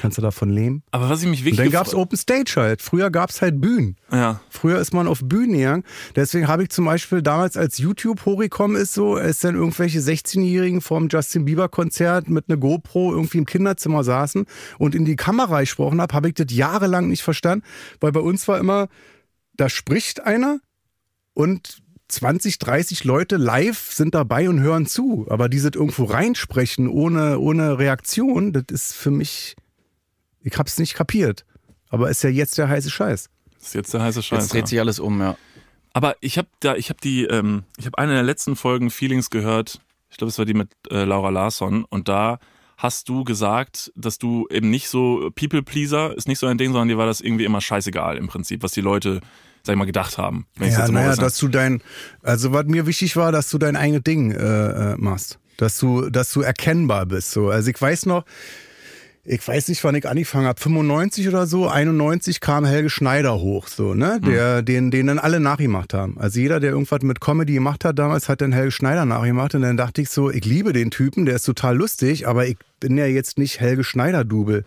Kannst du davon leben? Aber was ich mich wirklich. Und dann gab es Open Stage halt. Früher gab es halt Bühnen. Ja. Früher ist man auf Bühnen gegangen. Deswegen habe ich zum Beispiel damals, als YouTube hochgekommen ist, so, als dann irgendwelche 16-Jährigen vorm Justin Bieber-Konzert mit einer GoPro irgendwie im Kinderzimmer saßen und in die Kamera gesprochen habe, habe ich das jahrelang nicht verstanden, weil bei uns war immer, da spricht einer und 20, 30 Leute live sind dabei und hören zu. Aber die sind irgendwo reinsprechen ohne, ohne Reaktion, das ist für mich, ich hab's nicht kapiert. Aber ist ja jetzt der heiße Scheiß. Ist jetzt der heiße Scheiß. Jetzt dreht ja. sich alles um, ja. Aber ich habe da, ich habe die, ähm, ich habe eine der letzten Folgen Feelings gehört. Ich glaube, es war die mit äh, Laura Larsson. Und da hast du gesagt, dass du eben nicht so People Pleaser ist nicht so ein Ding, sondern dir war das irgendwie immer scheißegal im Prinzip, was die Leute sag ich mal, gedacht haben. Wenn ja, naja, dass du dein, also was mir wichtig war, dass du dein eigenes Ding äh, äh, machst. Dass du, dass du erkennbar bist. So. Also ich weiß noch, ich weiß nicht, wann ich angefangen habe, 95 oder so, 91 kam Helge Schneider hoch, so, ne? Mhm. Der, mhm. den, den dann alle nachgemacht haben. Also jeder, der irgendwas mit Comedy gemacht hat damals, hat dann Helge Schneider nachgemacht. Und dann dachte ich so, ich liebe den Typen, der ist total lustig, aber ich bin ja jetzt nicht Helge Schneider-Double.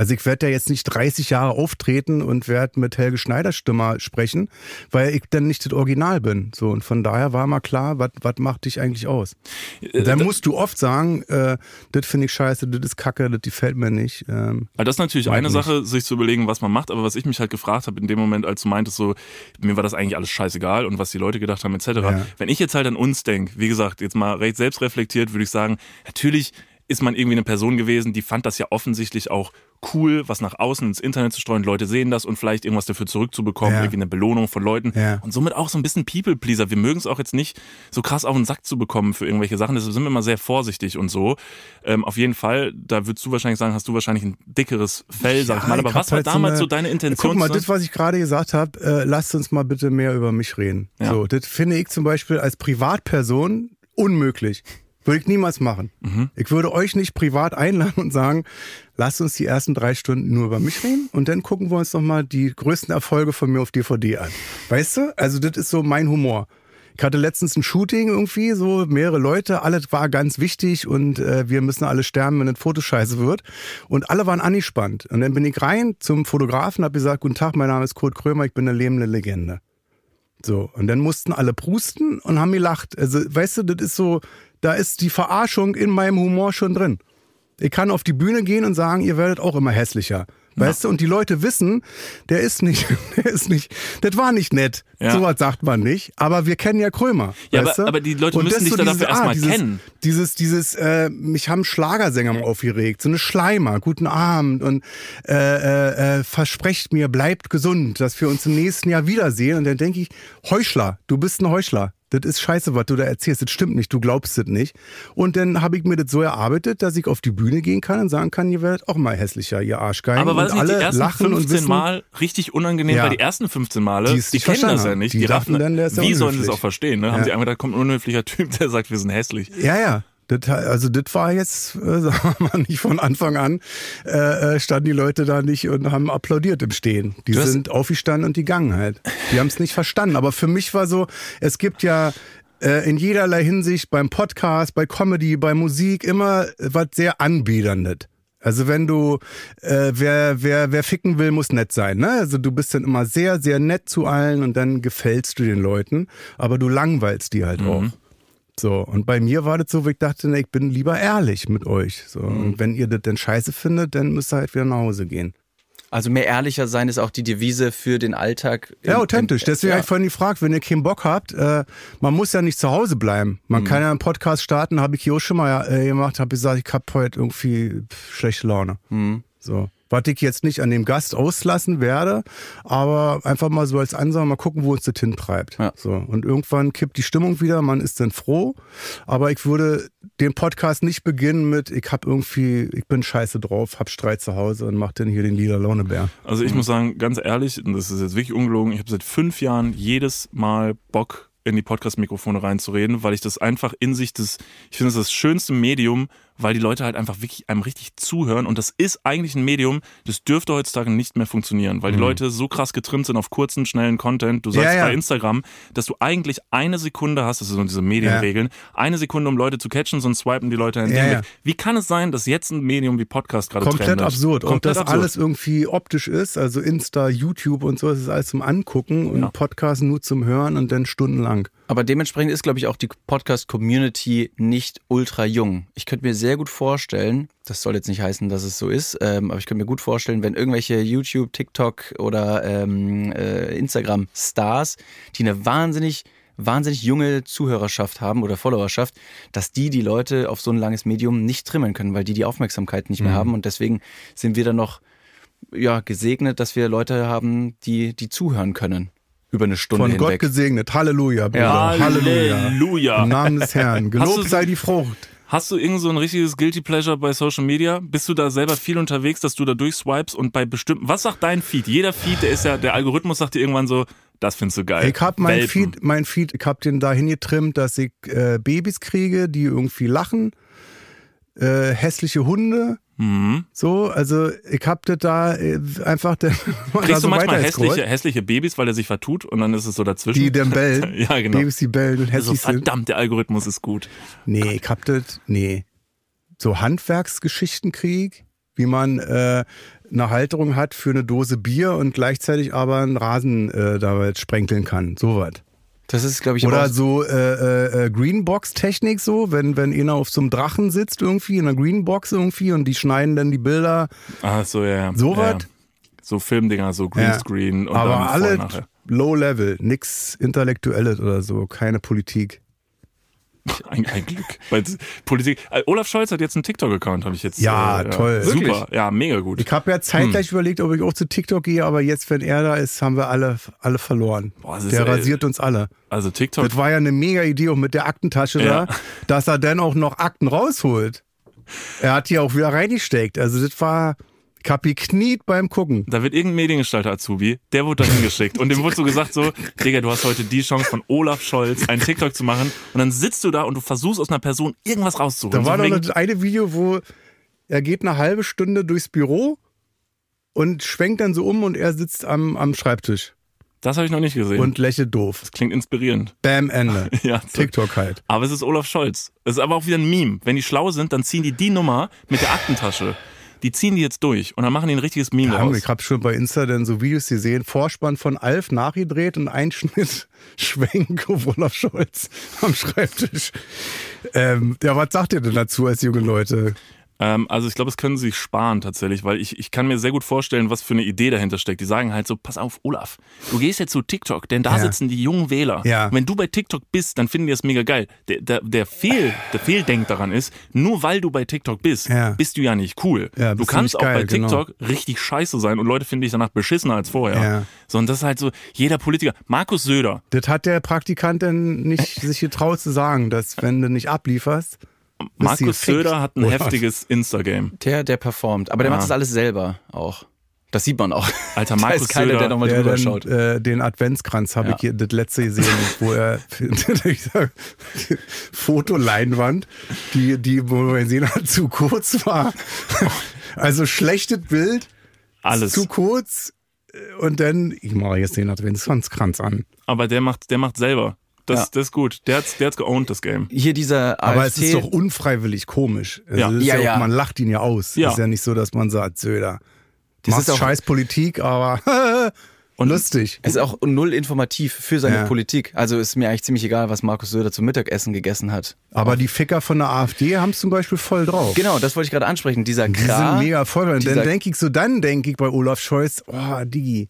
Also ich werde ja jetzt nicht 30 Jahre auftreten und werde mit Helge Schneider Stimme sprechen, weil ich dann nicht das Original bin. So und von daher war mal klar, was macht dich eigentlich aus? Und äh, dann musst du oft sagen, äh, das finde ich scheiße, das ist kacke, das gefällt mir nicht. Ähm, also das ist natürlich eine nicht. Sache, sich zu überlegen, was man macht, aber was ich mich halt gefragt habe in dem Moment, als du meintest, so, mir war das eigentlich alles scheißegal und was die Leute gedacht haben, etc. Ja. Wenn ich jetzt halt an uns denke, wie gesagt, jetzt mal recht selbst reflektiert, würde ich sagen, natürlich ist man irgendwie eine Person gewesen, die fand das ja offensichtlich auch cool, was nach außen ins Internet zu streuen. Leute sehen das und vielleicht irgendwas dafür zurückzubekommen, ja. irgendwie eine Belohnung von Leuten. Ja. Und somit auch so ein bisschen People-Pleaser. Wir mögen es auch jetzt nicht, so krass auf den Sack zu bekommen für irgendwelche Sachen. Deshalb sind wir immer sehr vorsichtig und so. Ähm, auf jeden Fall, da würdest du wahrscheinlich sagen, hast du wahrscheinlich ein dickeres Fell, sag ich mal. Aber ich was war halt damals so, eine, so, deine Intention? Guck mal, das, was ich gerade gesagt habe, äh, lasst uns mal bitte mehr über mich reden. So, das finde ich zum Beispiel als Privatperson unmöglich. Würde ich niemals machen. Mhm. Ich würde euch nicht privat einladen und sagen, lasst uns die ersten drei Stunden nur über mich reden und dann gucken wir uns nochmal die größten Erfolge von mir auf DVD an. Weißt du? Also das ist so mein Humor. Ich hatte letztens ein Shooting irgendwie, so mehrere Leute, alles war ganz wichtig und äh, wir müssen alle sterben, wenn ein Foto scheiße wird. Und alle waren angespannt. Und dann bin ich rein zum Fotografen, habe gesagt, guten Tag, mein Name ist Kurt Krömer, ich bin eine lebende Legende. So, und dann mussten alle prusten und haben gelacht. Also, weißt du, das ist so, da ist die Verarschung in meinem Humor schon drin. Ich kann auf die Bühne gehen und sagen, ihr werdet auch immer hässlicher. Weißt ja. du, und die Leute wissen, der ist nicht, der ist nicht, das war nicht nett. Ja. So was sagt man nicht. Aber wir kennen ja Krömer. Ja, aber, aber, die Leute und müssen dich so dafür erstmal ah, kennen. Dieses, dieses, äh, mich haben Schlagersänger mal aufgeregt, so eine Schleimer, guten Abend und äh, äh, äh, versprecht mir, bleibt gesund, dass wir uns im nächsten Jahr wiedersehen. Und dann denke ich, Heuchler, du bist ein Heuchler das ist scheiße, was du da erzählst, das stimmt nicht, du glaubst es nicht. Und dann habe ich mir das so erarbeitet, dass ich auf die Bühne gehen kann und sagen kann, ihr werdet auch mal hässlicher, ihr Arschgeil. Aber war das nicht alle die lachen 15 wissen, Mal richtig unangenehm, ja. weil die ersten 15 Male, die, die kennen das ja nicht, die, die raffen, dann, der ist wie unhöflich. sollen das auch verstehen, ne? Haben ja. sie einmal gedacht, kommt ein unhöflicher Typ, der sagt, wir sind hässlich. Ja, ja. Das, also das war jetzt, äh, sagen wir mal, nicht von Anfang an, äh, äh, standen die Leute da nicht und haben applaudiert im Stehen. Die du sind aufgestanden und die gangen halt. Die haben es nicht verstanden. Aber für mich war so, es gibt ja äh, in jederlei Hinsicht beim Podcast, bei Comedy, bei Musik immer was sehr anbiederndes. Also wenn du, äh, wer, wer, wer ficken will, muss nett sein. Ne? Also du bist dann immer sehr, sehr nett zu allen und dann gefällst du den Leuten, aber du langweilst die halt mhm. auch. So, und bei mir war das so, wie ich dachte, nee, ich bin lieber ehrlich mit euch. So, mhm. Und wenn ihr das denn scheiße findet, dann müsst ihr halt wieder nach Hause gehen. Also mehr ehrlicher sein ist auch die Devise für den Alltag. ja, authentisch. Deswegen ja. habe ich vorhin gefragt, wenn ihr keinen Bock habt, äh, man muss ja nicht zu Hause bleiben. Man mhm. kann ja einen Podcast starten, habe ich hier auch schon mal äh, gemacht, habe gesagt, ich habe heute irgendwie pff, schlechte Laune. Mhm. So was ich jetzt nicht an dem Gast auslassen werde, aber einfach mal so als Ansage mal gucken, wo uns das hintreibt. Ja. So. Und irgendwann kippt die Stimmung wieder, man ist dann froh. Aber ich würde den Podcast nicht beginnen mit, ich habe irgendwie, ich bin scheiße drauf, hab Streit zu Hause und mach dann hier den lila Launebär. Also ich mhm. muss sagen, ganz ehrlich, und das ist jetzt wirklich ungelogen, ich habe seit fünf Jahren jedes Mal Bock in die Podcast-Mikrofone reinzureden, weil ich das einfach in sich des, ich finde das das schönste Medium, weil die Leute halt einfach wirklich einem richtig zuhören. Und das ist eigentlich ein Medium, das dürfte heutzutage nicht mehr funktionieren, weil die mhm. Leute so krass getrimmt sind auf kurzen, schnellen Content. Du sagst ja, ja. bei Instagram, dass du eigentlich eine Sekunde hast, das sind so diese Medienregeln, ja. eine Sekunde, um Leute zu catchen, sonst swipen die Leute entgegen. Wie kann es sein, dass jetzt ein Medium wie Podcast gerade Komplett absurd. Komplett und das alles irgendwie optisch ist, also Insta, YouTube und so, das ist alles zum Angucken und Podcast nur zum Hören und dann stundenlang. Aber dementsprechend ist, glaube ich, auch die Podcast-Community nicht ultra jung. Ich könnte mir sehr sehr gut vorstellen, das soll jetzt nicht heißen, dass es so ist, ähm, aber ich könnte mir gut vorstellen, wenn irgendwelche YouTube, TikTok oder ähm, äh, Instagram-Stars, die eine wahnsinnig wahnsinnig junge Zuhörerschaft haben oder Followerschaft, dass die die Leute auf so ein langes Medium nicht trimmen können, weil die die Aufmerksamkeit nicht mehr mhm. haben. Und deswegen sind wir dann noch ja, gesegnet, dass wir Leute haben, die, die zuhören können. Über eine Stunde. Von hinweg. Gott gesegnet. Halleluja, Bruder. Ja, Halleluja. Halleluja. Im Namen des Herrn. Gelobt sei die Frucht. Hast du irgend so ein richtiges Guilty Pleasure bei Social Media? Bist du da selber viel unterwegs, dass du da durchswipes und bei bestimmten. Was sagt dein Feed? Jeder Feed, der ist ja, der Algorithmus sagt dir irgendwann so, das findest du geil. Ich hab mein Welpen. Feed, mein Feed, ich hab den dahin getrimmt, dass ich äh, Babys kriege, die irgendwie lachen, äh, hässliche Hunde, Mhm. So, also ich hab das da äh, einfach. Den, Kriegst also du manchmal hässliche, hässliche, Babys, weil er sich vertut und dann ist es so dazwischen? Die dann bellen. ja, genau. Babys, die bellen und also hässlich also, Verdammt, der Algorithmus ist gut. Nee, Gott. ich hab das, nee. So Handwerksgeschichtenkrieg, wie man äh, eine Halterung hat für eine Dose Bier und gleichzeitig aber einen Rasen äh, dabei sprenkeln kann. So das ist, glaube ich, Oder so äh, äh, äh, Greenbox-Technik, so, wenn, wenn einer auf so einem Drachen sitzt irgendwie, in einer Greenbox irgendwie und die schneiden dann die Bilder. Ach so, ja. So ja. was? So Filmdinger, so Greenscreen ja. und Aber dann alle Low-Level, nix Intellektuelles oder so, keine Politik. Ein, ein Glück. Weil Politik. Äh, Olaf Scholz hat jetzt einen TikTok-Account, habe ich jetzt. Ja, äh, toll. Super, Wirklich? ja, mega gut. Ich habe ja zeitgleich hm. überlegt, ob ich auch zu TikTok gehe, aber jetzt, wenn er da ist, haben wir alle, alle verloren. Boah, der ist, rasiert ey, uns alle. Also TikTok. Das war ja eine mega Idee auch mit der Aktentasche ja. da, dass er dann auch noch Akten rausholt. Er hat die auch wieder reingesteckt. Also das war Kapi kniet beim Gucken. Da wird irgendein Mediengestalter Azubi, der wurde da hingeschickt und dem wurde so gesagt so, Digga, du hast heute die Chance von Olaf Scholz, einen TikTok zu machen und dann sitzt du da und du versuchst aus einer Person irgendwas rauszuholen. Da war so doch das eine Video, wo er geht eine halbe Stunde durchs Büro und schwenkt dann so um und er sitzt am, am Schreibtisch. Das habe ich noch nicht gesehen. Und lächelt doof. Das klingt inspirierend. Bam, Ende. ja, TikTok halt. Aber es ist Olaf Scholz. Es ist aber auch wieder ein Meme. Wenn die schlau sind, dann ziehen die die Nummer mit der Aktentasche. Die ziehen die jetzt durch und dann machen die ein richtiges Meme ja, raus. Ich habe schon bei Insta dann so Videos gesehen, Vorspann von Alf nachgedreht und Einschnitt Schwenk auf Olaf Scholz am Schreibtisch. Ähm, ja, was sagt ihr denn dazu als junge Leute? Ähm, also ich glaube, das können sie sich sparen tatsächlich, weil ich, ich kann mir sehr gut vorstellen, was für eine Idee dahinter steckt. Die sagen halt so, pass auf, Olaf, du gehst jetzt zu TikTok, denn da ja. sitzen die jungen Wähler. Ja. Und wenn du bei TikTok bist, dann finden die das mega geil. Der, der, der, Fehl, der Fehldenk daran ist, nur weil du bei TikTok bist, ja. bist du ja nicht cool. du kannst auch geil, bei genau. TikTok genau. richtig scheiße sein und Leute finden dich danach beschissener als vorher. Sondern das ist halt so, jeder Politiker, Markus Söder. Das hat der Praktikant denn nicht sich getraut zu sagen, dass wenn du nicht ablieferst, Markus Söder hat ein What? heftiges Insta-Game. Der, der performt. Aber der ja. Ah. macht das alles selber auch. Das sieht man auch. Alter, Markus da ist keiner, Söder, der nochmal drüber den, schaut. Äh, den Adventskranz habe ja. ich hier, das letzte gesehen, wo er Fotoleinwand, die, die, wo man gesehen hat, zu kurz war. also schlechtes Bild, alles zu kurz äh, und dann, ich mache jetzt den Adventskranz an. Aber der macht, der macht selber. Das, ja. das ist gut. Der hat's, der hat's geowned, das Game. Hier dieser AfD. Aber es ist doch unfreiwillig komisch. Also ja. Ja, ja, auch, man lacht ihn ja aus. Ja. Ist ja nicht so, dass man sagt, Söder, das ist auch scheiß Politik, aber und lustig. Es ist auch null informativ für seine Politik. Also ist mir eigentlich ziemlich egal, was Markus Söder zum Mittagessen gegessen hat. Aber die Ficker von der AfD haben es zum Beispiel voll drauf. Genau, das wollte ich gerade ansprechen. Dieser Kram. Die sind mega voll. Und dann denke ich so, dann denke ich bei Olaf Scholz, oh, Digi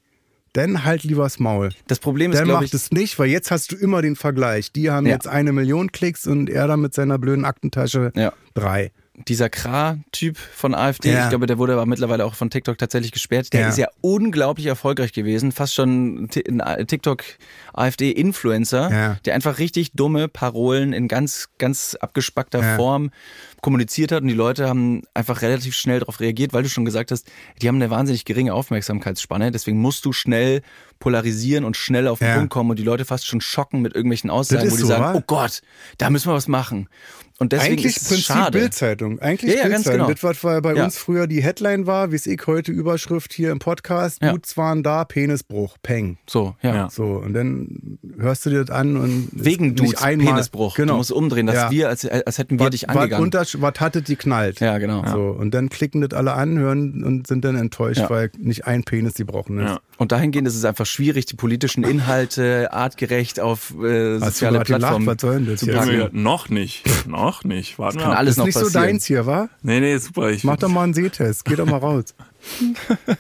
dann halt lieber das Maul. Das Problem ist, Dann macht ich, es nicht, weil jetzt hast du immer den Vergleich. Die haben ja. jetzt eine Million Klicks und er dann mit seiner blöden Aktentasche ja. drei dieser Kra-Typ von AfD, ja. ich glaube, der wurde aber mittlerweile auch von TikTok tatsächlich gesperrt, der ja. ist ja unglaublich erfolgreich gewesen, fast schon ein TikTok-AfD-Influencer, ja. der einfach richtig dumme Parolen in ganz, ganz abgespackter Form kommuniziert hat und die Leute haben einfach relativ schnell darauf reagiert, weil du schon gesagt hast, die haben eine wahnsinnig geringe Aufmerksamkeitsspanne, deswegen musst du schnell polarisieren und schnell auf den Punkt kommen und die Leute fast schon schocken mit irgendwelchen Aussagen, wo die so, sagen, wa? oh Gott, da müssen wir was machen. Und deswegen Eigentlich ist es Prinzip schade. Bildzeitung. Eigentlich ja, ja, Bildzeitung. Genau. Das, was bei ja. uns früher die Headline war, wie es ich eh heute Überschrift hier im Podcast, ja. Dudes waren da, Penisbruch, Peng. So, ja. So, und dann hörst du dir das an und. Wegen Dudes, einmal, Penisbruch. Genau. Du musst umdrehen, dass wir, als, als hätten wir was, dich angegangen. Was, unter, hattet die knallt? Ja, genau. So, und dann klicken das alle an, hören und sind dann enttäuscht, weil nicht ein Penis die brauchen ist. Und dahingehend ist es einfach schwierig, die politischen Inhalte artgerecht auf äh, soziale Plattformen zu packen. Noch nicht. Noch ne? noch nicht. Warten das kann ab. alles ist noch nicht passieren. so deins hier, wa? Nee, nee, super. Ich Mach doch mal einen Sehtest. Geh doch mal raus.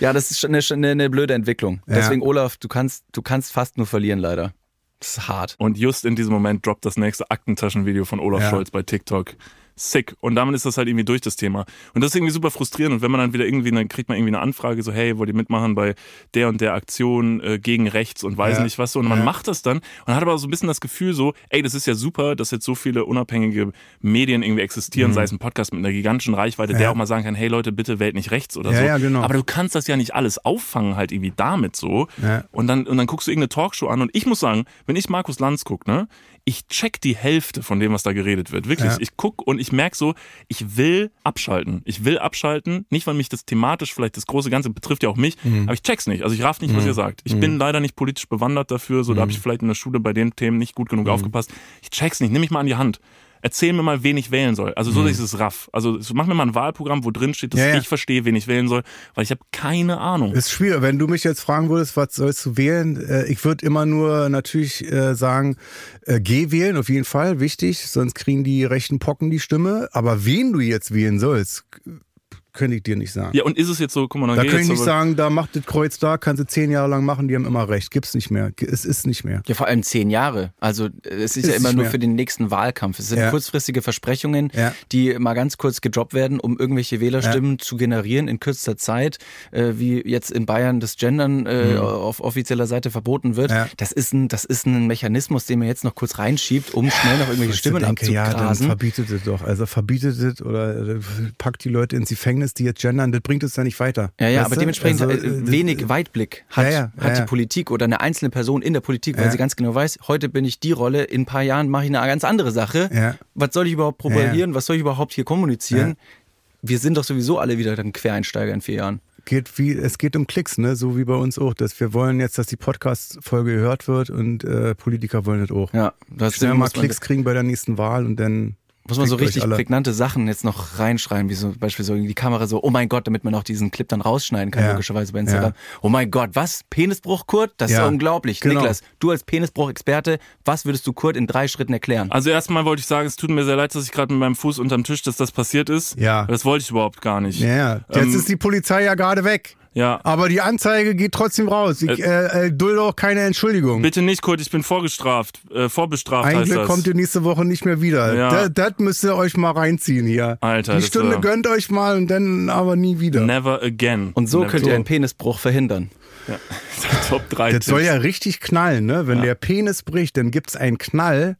ja, das ist schon eine, eine, eine blöde Entwicklung. Ja. Deswegen, Olaf, du kannst, du kannst fast nur verlieren, leider. Das ist hart. Und just in diesem Moment droppt das nächste Aktentaschenvideo von Olaf ja. Scholz bei TikTok sick. Und damit ist das halt irgendwie durch das Thema. Und das ist irgendwie super frustrierend. Und wenn man dann wieder irgendwie, dann kriegt man irgendwie eine Anfrage, so, hey, wollt ihr mitmachen bei der und der Aktion äh, gegen rechts und weiß ja. nicht was so. Und man ja. macht das dann und hat aber so ein bisschen das Gefühl so, ey, das ist ja super, dass jetzt so viele unabhängige Medien irgendwie existieren, mhm. sei es ein Podcast mit einer gigantischen Reichweite, ja. der auch mal sagen kann, hey Leute, bitte wählt nicht rechts oder so. Ja, genau. Aber du kannst das ja nicht alles auffangen halt irgendwie damit so. Und dann, und dann guckst du irgendeine Talkshow an und ich muss sagen, wenn ich Markus Lanz gucke, ne, ich check die Hälfte von dem, was da geredet wird. Wirklich. Ja. Ich guck und ich merke so, ich will abschalten. Ich will abschalten. Nicht, weil mich das thematisch vielleicht das große Ganze betrifft ja auch mich, mhm. aber ich check's nicht. Also ich raff nicht, mhm. was ihr sagt. Ich mhm. bin leider nicht politisch bewandert dafür. So, da habe mhm. ich vielleicht in der Schule bei den Themen nicht gut genug mhm. aufgepasst. Ich check's nicht. Nimm mich mal an die Hand erzähl mir mal, wen ich wählen soll. Also so mhm. dieses Raff. Also mach mir mal ein Wahlprogramm, wo drin steht, dass ja, ja. ich verstehe, wen ich wählen soll, weil ich habe keine Ahnung. Ist schwierig. Wenn du mich jetzt fragen würdest, was sollst du wählen? Äh, ich würde immer nur natürlich äh, sagen, äh, geh wählen, auf jeden Fall, wichtig, sonst kriegen die rechten Pocken die Stimme. Aber wen du jetzt wählen sollst, könnte ich dir nicht sagen. Ja, und ist es jetzt so, guck mal, Da könnte ich nicht sagen, da macht das Kreuz da, kannst du zehn Jahre lang machen, die haben immer recht. Gibt's nicht mehr. Es ist nicht mehr. Ja, vor allem zehn Jahre. Also es ist, ist ja immer nur mehr. für den nächsten Wahlkampf. Es sind ja. kurzfristige Versprechungen, ja. die mal ganz kurz gedroppt werden, um irgendwelche Wählerstimmen ja. zu generieren in kürzester Zeit, äh, wie jetzt in Bayern das Gendern äh, mhm. auf offizieller Seite verboten wird. Das, ist ein, das ist ein Mechanismus, den man jetzt noch kurz reinschiebt, um schnell noch irgendwelche Stimmen denke, abzugrasen. Ja, dann verbietet es doch. Also verbietet es oder äh, packt die Leute ins Gefängnis Gefängnis, die jetzt gendern, das bringt uns da nicht weiter. Ja, ja, weißt aber du? dementsprechend also, äh, äh wenig Weitblick hat, ja, ja, hat ja, die Politik oder eine einzelne Person in der Politik, weil sie ganz genau weiß, heute bin ich die Rolle, in ein paar Jahren mache ich eine ganz andere Sache. Was soll ich überhaupt propagieren? Was soll ich überhaupt hier kommunizieren? Wir sind doch sowieso alle wieder dann Quereinsteiger in vier Jahren. Geht wie, es geht um Klicks, ne? so wie bei uns auch. Dass wir wollen jetzt, dass die Podcast-Folge gehört wird und äh, Politiker wollen das auch. Ja, das wir mal Klicks kriegen bei der nächsten Wahl und dann muss man so richtig prägnante Sachen jetzt noch reinschreiben, wie so beispielsweise die Kamera so, oh mein Gott, damit man auch diesen Clip dann rausschneiden kann, ja. logischerweise bei Instagram. Ja. Oh mein Gott, was? Penisbruch, Kurt? Das ja. ist unglaublich. Genau. Niklas, du als Penisbruch-Experte, was würdest du Kurt in drei Schritten erklären? Also erstmal wollte ich sagen, es tut mir sehr leid, dass ich gerade mit meinem Fuß unterm Tisch, dass das passiert ist. Ja. Das wollte ich überhaupt gar nicht. Ja, jetzt ähm, ist die Polizei ja gerade weg. Ja. Aber die Anzeige geht trotzdem raus. Ich äh, äh, äh, dulde auch keine Entschuldigung. Bitte nicht, Kurt, ich bin vorgestraft, äh, vorbestraft. Eigentlich kommt ihr nächste Woche nicht mehr wieder. Ja. Das, das müsst ihr euch mal reinziehen hier. Alter. Die Stunde war... gönnt euch mal und dann aber nie wieder. Never again. Und so Never könnt so. ihr einen Penisbruch verhindern. Ja. Top 3. Das soll ja richtig knallen, ne? Wenn ja. der Penis bricht, dann gibt es einen Knall.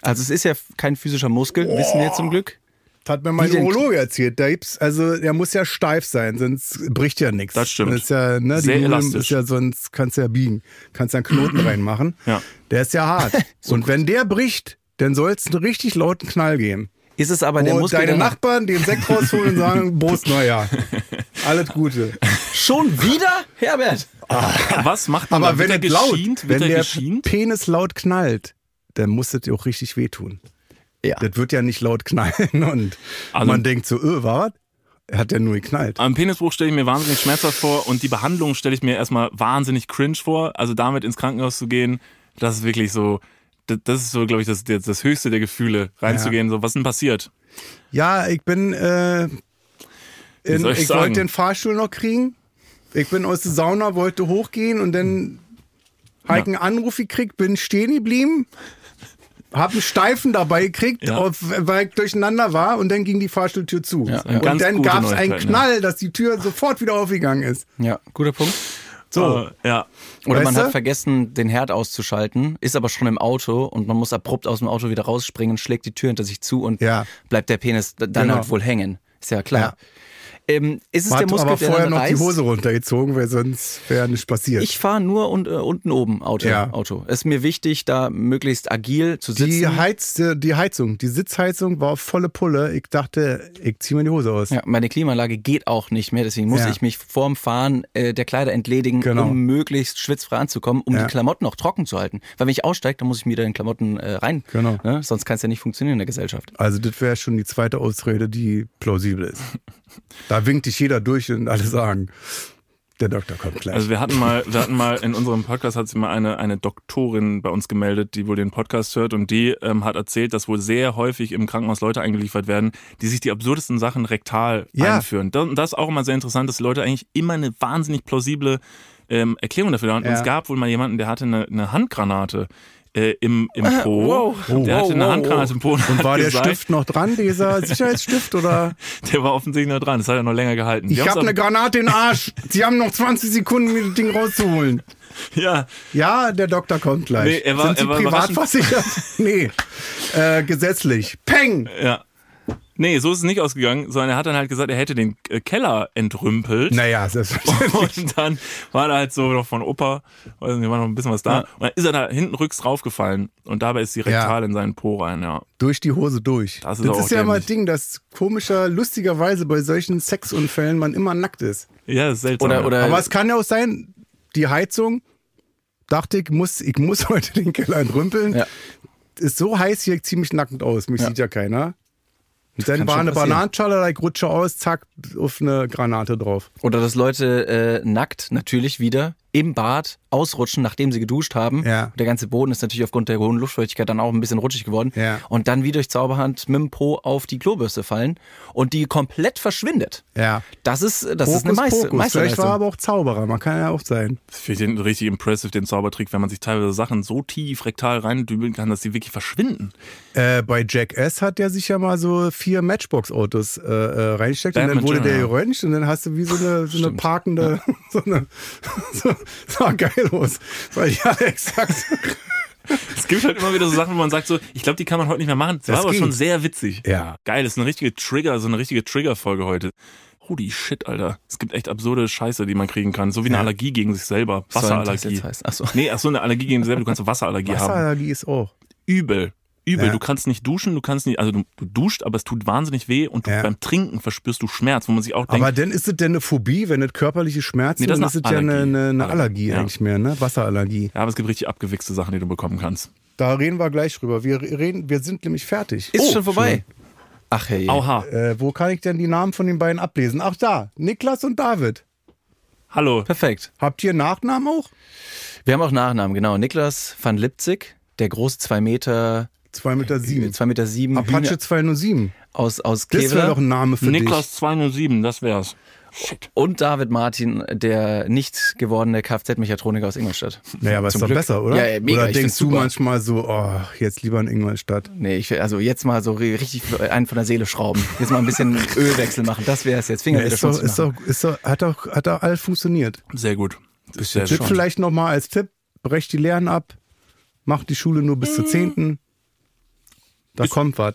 Also es ist ja kein physischer Muskel, oh. wissen wir zum Glück. Das hat mir mein Urologe erzählt. Da gibt's, also der muss ja steif sein, sonst bricht ja nichts. Das stimmt. Das ist ja, ne, Sehr die elastisch. Ist ja, sonst kannst du ja biegen. Kannst ja einen Knoten reinmachen. Ja. Der ist ja hart. und wenn der bricht, dann soll es einen richtig lauten Knall geben. Ist es aber der und Muskel. Deine Nachbarn den Sekt rausholen und sagen, Prost, neuer. Alles Gute. Schon wieder, Herbert? Was macht man aber wenn, er laut, geschient, wenn der geschient? Penis laut knallt, dann muss es dir auch richtig wehtun. Ja. Das wird ja nicht laut knallen und also, man denkt so, öh, war was? Hat ja nur geknallt? Am Penisbruch stelle ich mir wahnsinnig schmerzhaft vor und die Behandlung stelle ich mir erstmal wahnsinnig cringe vor. Also damit ins Krankenhaus zu gehen, das ist wirklich so, das ist so, glaube ich, das, das höchste der Gefühle, reinzugehen, ja. so, was denn passiert? Ja, ich bin, äh, in, ich, ich wollte den Fahrstuhl noch kriegen. Ich bin aus der Sauna, wollte hochgehen und dann ja. habe ich einen Anruf gekriegt, bin stehen geblieben habe einen Steifen dabei gekriegt, ja. weil ich durcheinander war und dann ging die Fahrstuhltür zu. Ja, und dann gab es einen Knall, dass die Tür sofort wieder aufgegangen ist. Ja, guter Punkt. So, äh, ja. Oder weißt man hat du? vergessen, den Herd auszuschalten, ist aber schon im Auto und man muss abrupt aus dem Auto wieder rausspringen, schlägt die Tür hinter sich zu und ja. bleibt der Penis dann genau. halt wohl hängen. Ist ja klar. Ähm, ist es Man der Muskel, aber vorher noch reißt? die Hose runtergezogen, weil sonst wäre nichts passiert. Ich fahre nur und, äh, unten oben Auto. Ja. Auto. Ist mir wichtig, da möglichst agil zu sitzen. Die, Heiz, äh, die Heizung, die Sitzheizung war volle Pulle. Ich dachte, ich ziehe mir die Hose aus. Ja, meine Klimaanlage geht auch nicht mehr, deswegen muss ja. ich mich vorm Fahren äh, der Kleider entledigen, genau. um möglichst schwitzfrei anzukommen, um ja. die Klamotten auch trocken zu halten. Weil wenn ich aussteige, dann muss ich mir wieder in Klamotten äh, rein. Genau. Ne? Sonst kann es ja nicht funktionieren in der Gesellschaft. Also das wäre schon die zweite Ausrede, die plausibel ist. Da winkt dich jeder durch und alle sagen, der Doktor kommt gleich. Also wir hatten mal, wir hatten mal in unserem Podcast hat sich mal eine, eine Doktorin bei uns gemeldet, die wohl den Podcast hört und die ähm, hat erzählt, dass wohl sehr häufig im Krankenhaus Leute eingeliefert werden, die sich die absurdesten Sachen rektal ja. einführen. Das ist auch immer sehr interessant, dass Leute eigentlich immer eine wahnsinnig plausible ähm, Erklärung dafür haben. Ja. Und es gab wohl mal jemanden, der hatte eine, eine Handgranate äh, im, im äh, Po. Wow. Der oh, wow, hatte wow, eine Handgranate im Po. Und, und war der gesagt, Stift noch dran, dieser Sicherheitsstift? oder? der war offensichtlich noch dran, das hat er noch länger gehalten. Die ich habe eine Granate in den Arsch. Sie haben noch 20 Sekunden, mir das Ding rauszuholen. Ja. Ja, der Doktor kommt gleich. Nee, er war, Sind Sie er war privat versichert? nee. Äh, gesetzlich. Peng! Ja. Nee, so ist es nicht ausgegangen, sondern er hat dann halt gesagt, er hätte den äh, Keller entrümpelt. Naja, das Und dann war da halt so noch von Opa, weiß nicht, war noch ein bisschen was da. Ja. Und dann ist er da hinten rücks draufgefallen und dabei ist die Rektal ja. in seinen Po rein, ja. Durch die Hose durch. Das ist, das ist ja mal ein Ding, dass komischer, lustigerweise bei solchen Sexunfällen man immer nackt ist. Ja, das ist seltsam. Oder, oder Aber es kann ja auch sein, die Heizung, dachte ich, muss, ich muss heute den Keller entrümpeln. Ja. Ist so heiß hier, ziemlich nackend aus, mich sieht ja keiner. Und dann war eine passieren. Bananenschale, ich rutsche aus, zack, auf eine Granate drauf. Oder dass Leute äh, nackt natürlich wieder im Bad ausrutschen, nachdem sie geduscht haben. Ja. der ganze Boden ist natürlich aufgrund der hohen Luftfeuchtigkeit dann auch ein bisschen rutschig geworden. Ja. Und dann wie durch Zauberhand mit dem Po auf die Klobürste fallen und die komplett verschwindet. Ja. Das ist, das ist eine Meister Pokus. Vielleicht war aber auch Zauberer, man kann ja auch sein. Ich finde den richtig impressive, den Zaubertrick, wenn man sich teilweise Sachen so tief rektal reindübeln kann, dass sie wirklich verschwinden. Äh, bei Jack S. hat der sich ja mal so vier Matchbox-Autos äh, äh reingesteckt Batman und dann wurde General. der geröntgt und dann hast du wie so eine, so eine parkende, ja. so eine, so, das war geil aus. Weil ja, exakt. es gibt halt immer wieder so Sachen, wo man sagt so, ich glaube, die kann man heute nicht mehr machen. Das, das war ging. aber schon sehr witzig. Ja. Geil, das ist eine richtige Trigger, so eine richtige Trigger-Folge heute. Holy shit, Alter. Es gibt echt absurde Scheiße, die man kriegen kann. So wie eine ja. Allergie gegen sich selber. Wasserallergie. So das jetzt heißt. Ach so. Nee, ach so, eine Allergie gegen sich selber. Du kannst eine Wasserallergie, Wasserallergie haben. Wasserallergie ist auch. Übel übel. Ja. Du kannst nicht duschen, du kannst nicht, also du, du duscht, aber es tut wahnsinnig weh und ja. beim Trinken verspürst du Schmerz, wo man sich auch denkt. Aber dann ist es denn eine Phobie, wenn es körperliche Schmerzen nee, das dann ist, ist es ja eine, eine, eine Allergie ja. eigentlich mehr, ne? Wasserallergie. Ja, aber es gibt richtig abgewichste Sachen, die du bekommen kannst. Da reden wir gleich drüber. Wir reden, wir sind nämlich fertig. Ist oh, schon vorbei. Schon. Ach hey. Oha. Äh, wo kann ich denn die Namen von den beiden ablesen? Ach da, Niklas und David. Hallo. Perfekt. Habt ihr Nachnamen auch? Wir haben auch Nachnamen, genau. Niklas van Lipzig, der große zwei Meter 2,7 Meter. 7. Meter sieben Apache Hühner. 207. Aus, aus Das wäre doch ein Name für Niklas dich. 207, das wäre es. Und David Martin, der nicht gewordene Kfz-Mechatroniker aus Ingolstadt. Naja, aber Zum ist doch Glück. besser, oder? Ja, mega, oder denkst du super. manchmal so, oh, jetzt lieber in Ingolstadt? Nee, ich, also jetzt mal so richtig einen von der Seele schrauben. Jetzt mal ein bisschen Ölwechsel machen. Das wäre es jetzt. Finger ja, ist, doch, ist, doch, ist doch, hat doch, hat doch alles funktioniert. Sehr gut. Bisher Tipp vielleicht nochmal als Tipp, brech die Lehren ab, mach die Schule nur bis zur 10. Mhm. Da ist, kommt was.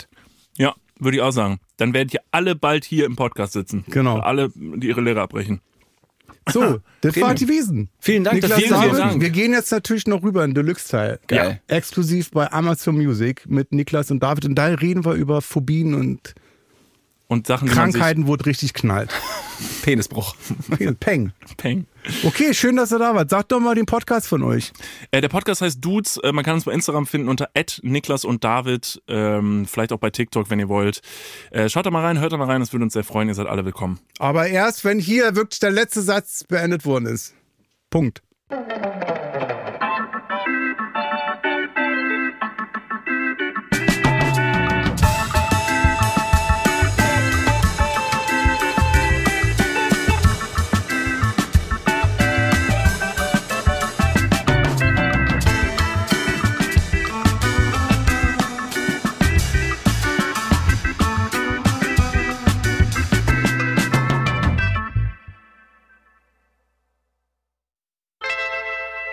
Ja, würde ich auch sagen. Dann werdet ihr alle bald hier im Podcast sitzen. Genau. Alle, die ihre Lehre abbrechen. So, das war die Wesen. Vielen Dank, Niklas vielen, vielen Dank. Wir gehen jetzt natürlich noch rüber in Deluxe-Teil. Geil. Exklusiv bei Amazon Music mit Niklas und David. Und da reden wir über Phobien und und Sachen, Krankheiten, wo richtig knallt. Penisbruch. Peng. Peng. Okay, schön, dass ihr da wart. Sagt doch mal den Podcast von euch. Äh, der Podcast heißt Dudes. Äh, man kann uns bei Instagram finden unter Niklas und David. Ähm, vielleicht auch bei TikTok, wenn ihr wollt. Äh, schaut da mal rein, hört da mal rein. Das würde uns sehr freuen. Ihr seid alle willkommen. Aber erst, wenn hier wirklich der letzte Satz beendet worden ist. Punkt.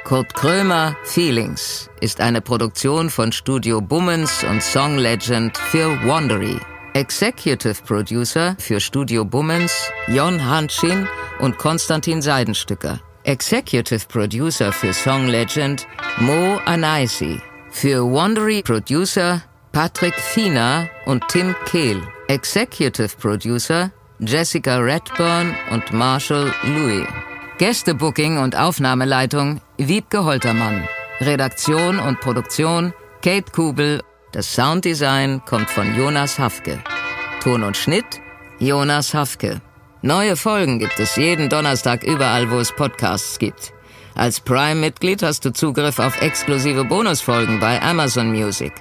Kurt Krömer Feelings ist eine Produktion von Studio Bummens und Song Legend für Wandery. Executive Producer für Studio Bummens Jon Hanschin und Konstantin Seidenstücker. Executive Producer für Song Legend Mo Anaisi. Für Wandery Producer Patrick Fiener und Tim Kehl. Executive Producer Jessica Redburn und Marshall Louis. Gästebooking und Aufnahmeleitung Wiebke Holtermann. Redaktion und Produktion Kate Kubel. Das Sounddesign kommt von Jonas Hafke. Ton und Schnitt Jonas Hafke. Neue Folgen gibt es jeden Donnerstag überall, wo es Podcasts gibt. Als Prime-Mitglied hast du Zugriff auf exklusive Bonusfolgen bei Amazon Music.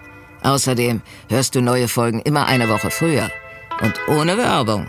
Außerdem hörst du neue Folgen immer eine Woche früher und ohne Werbung.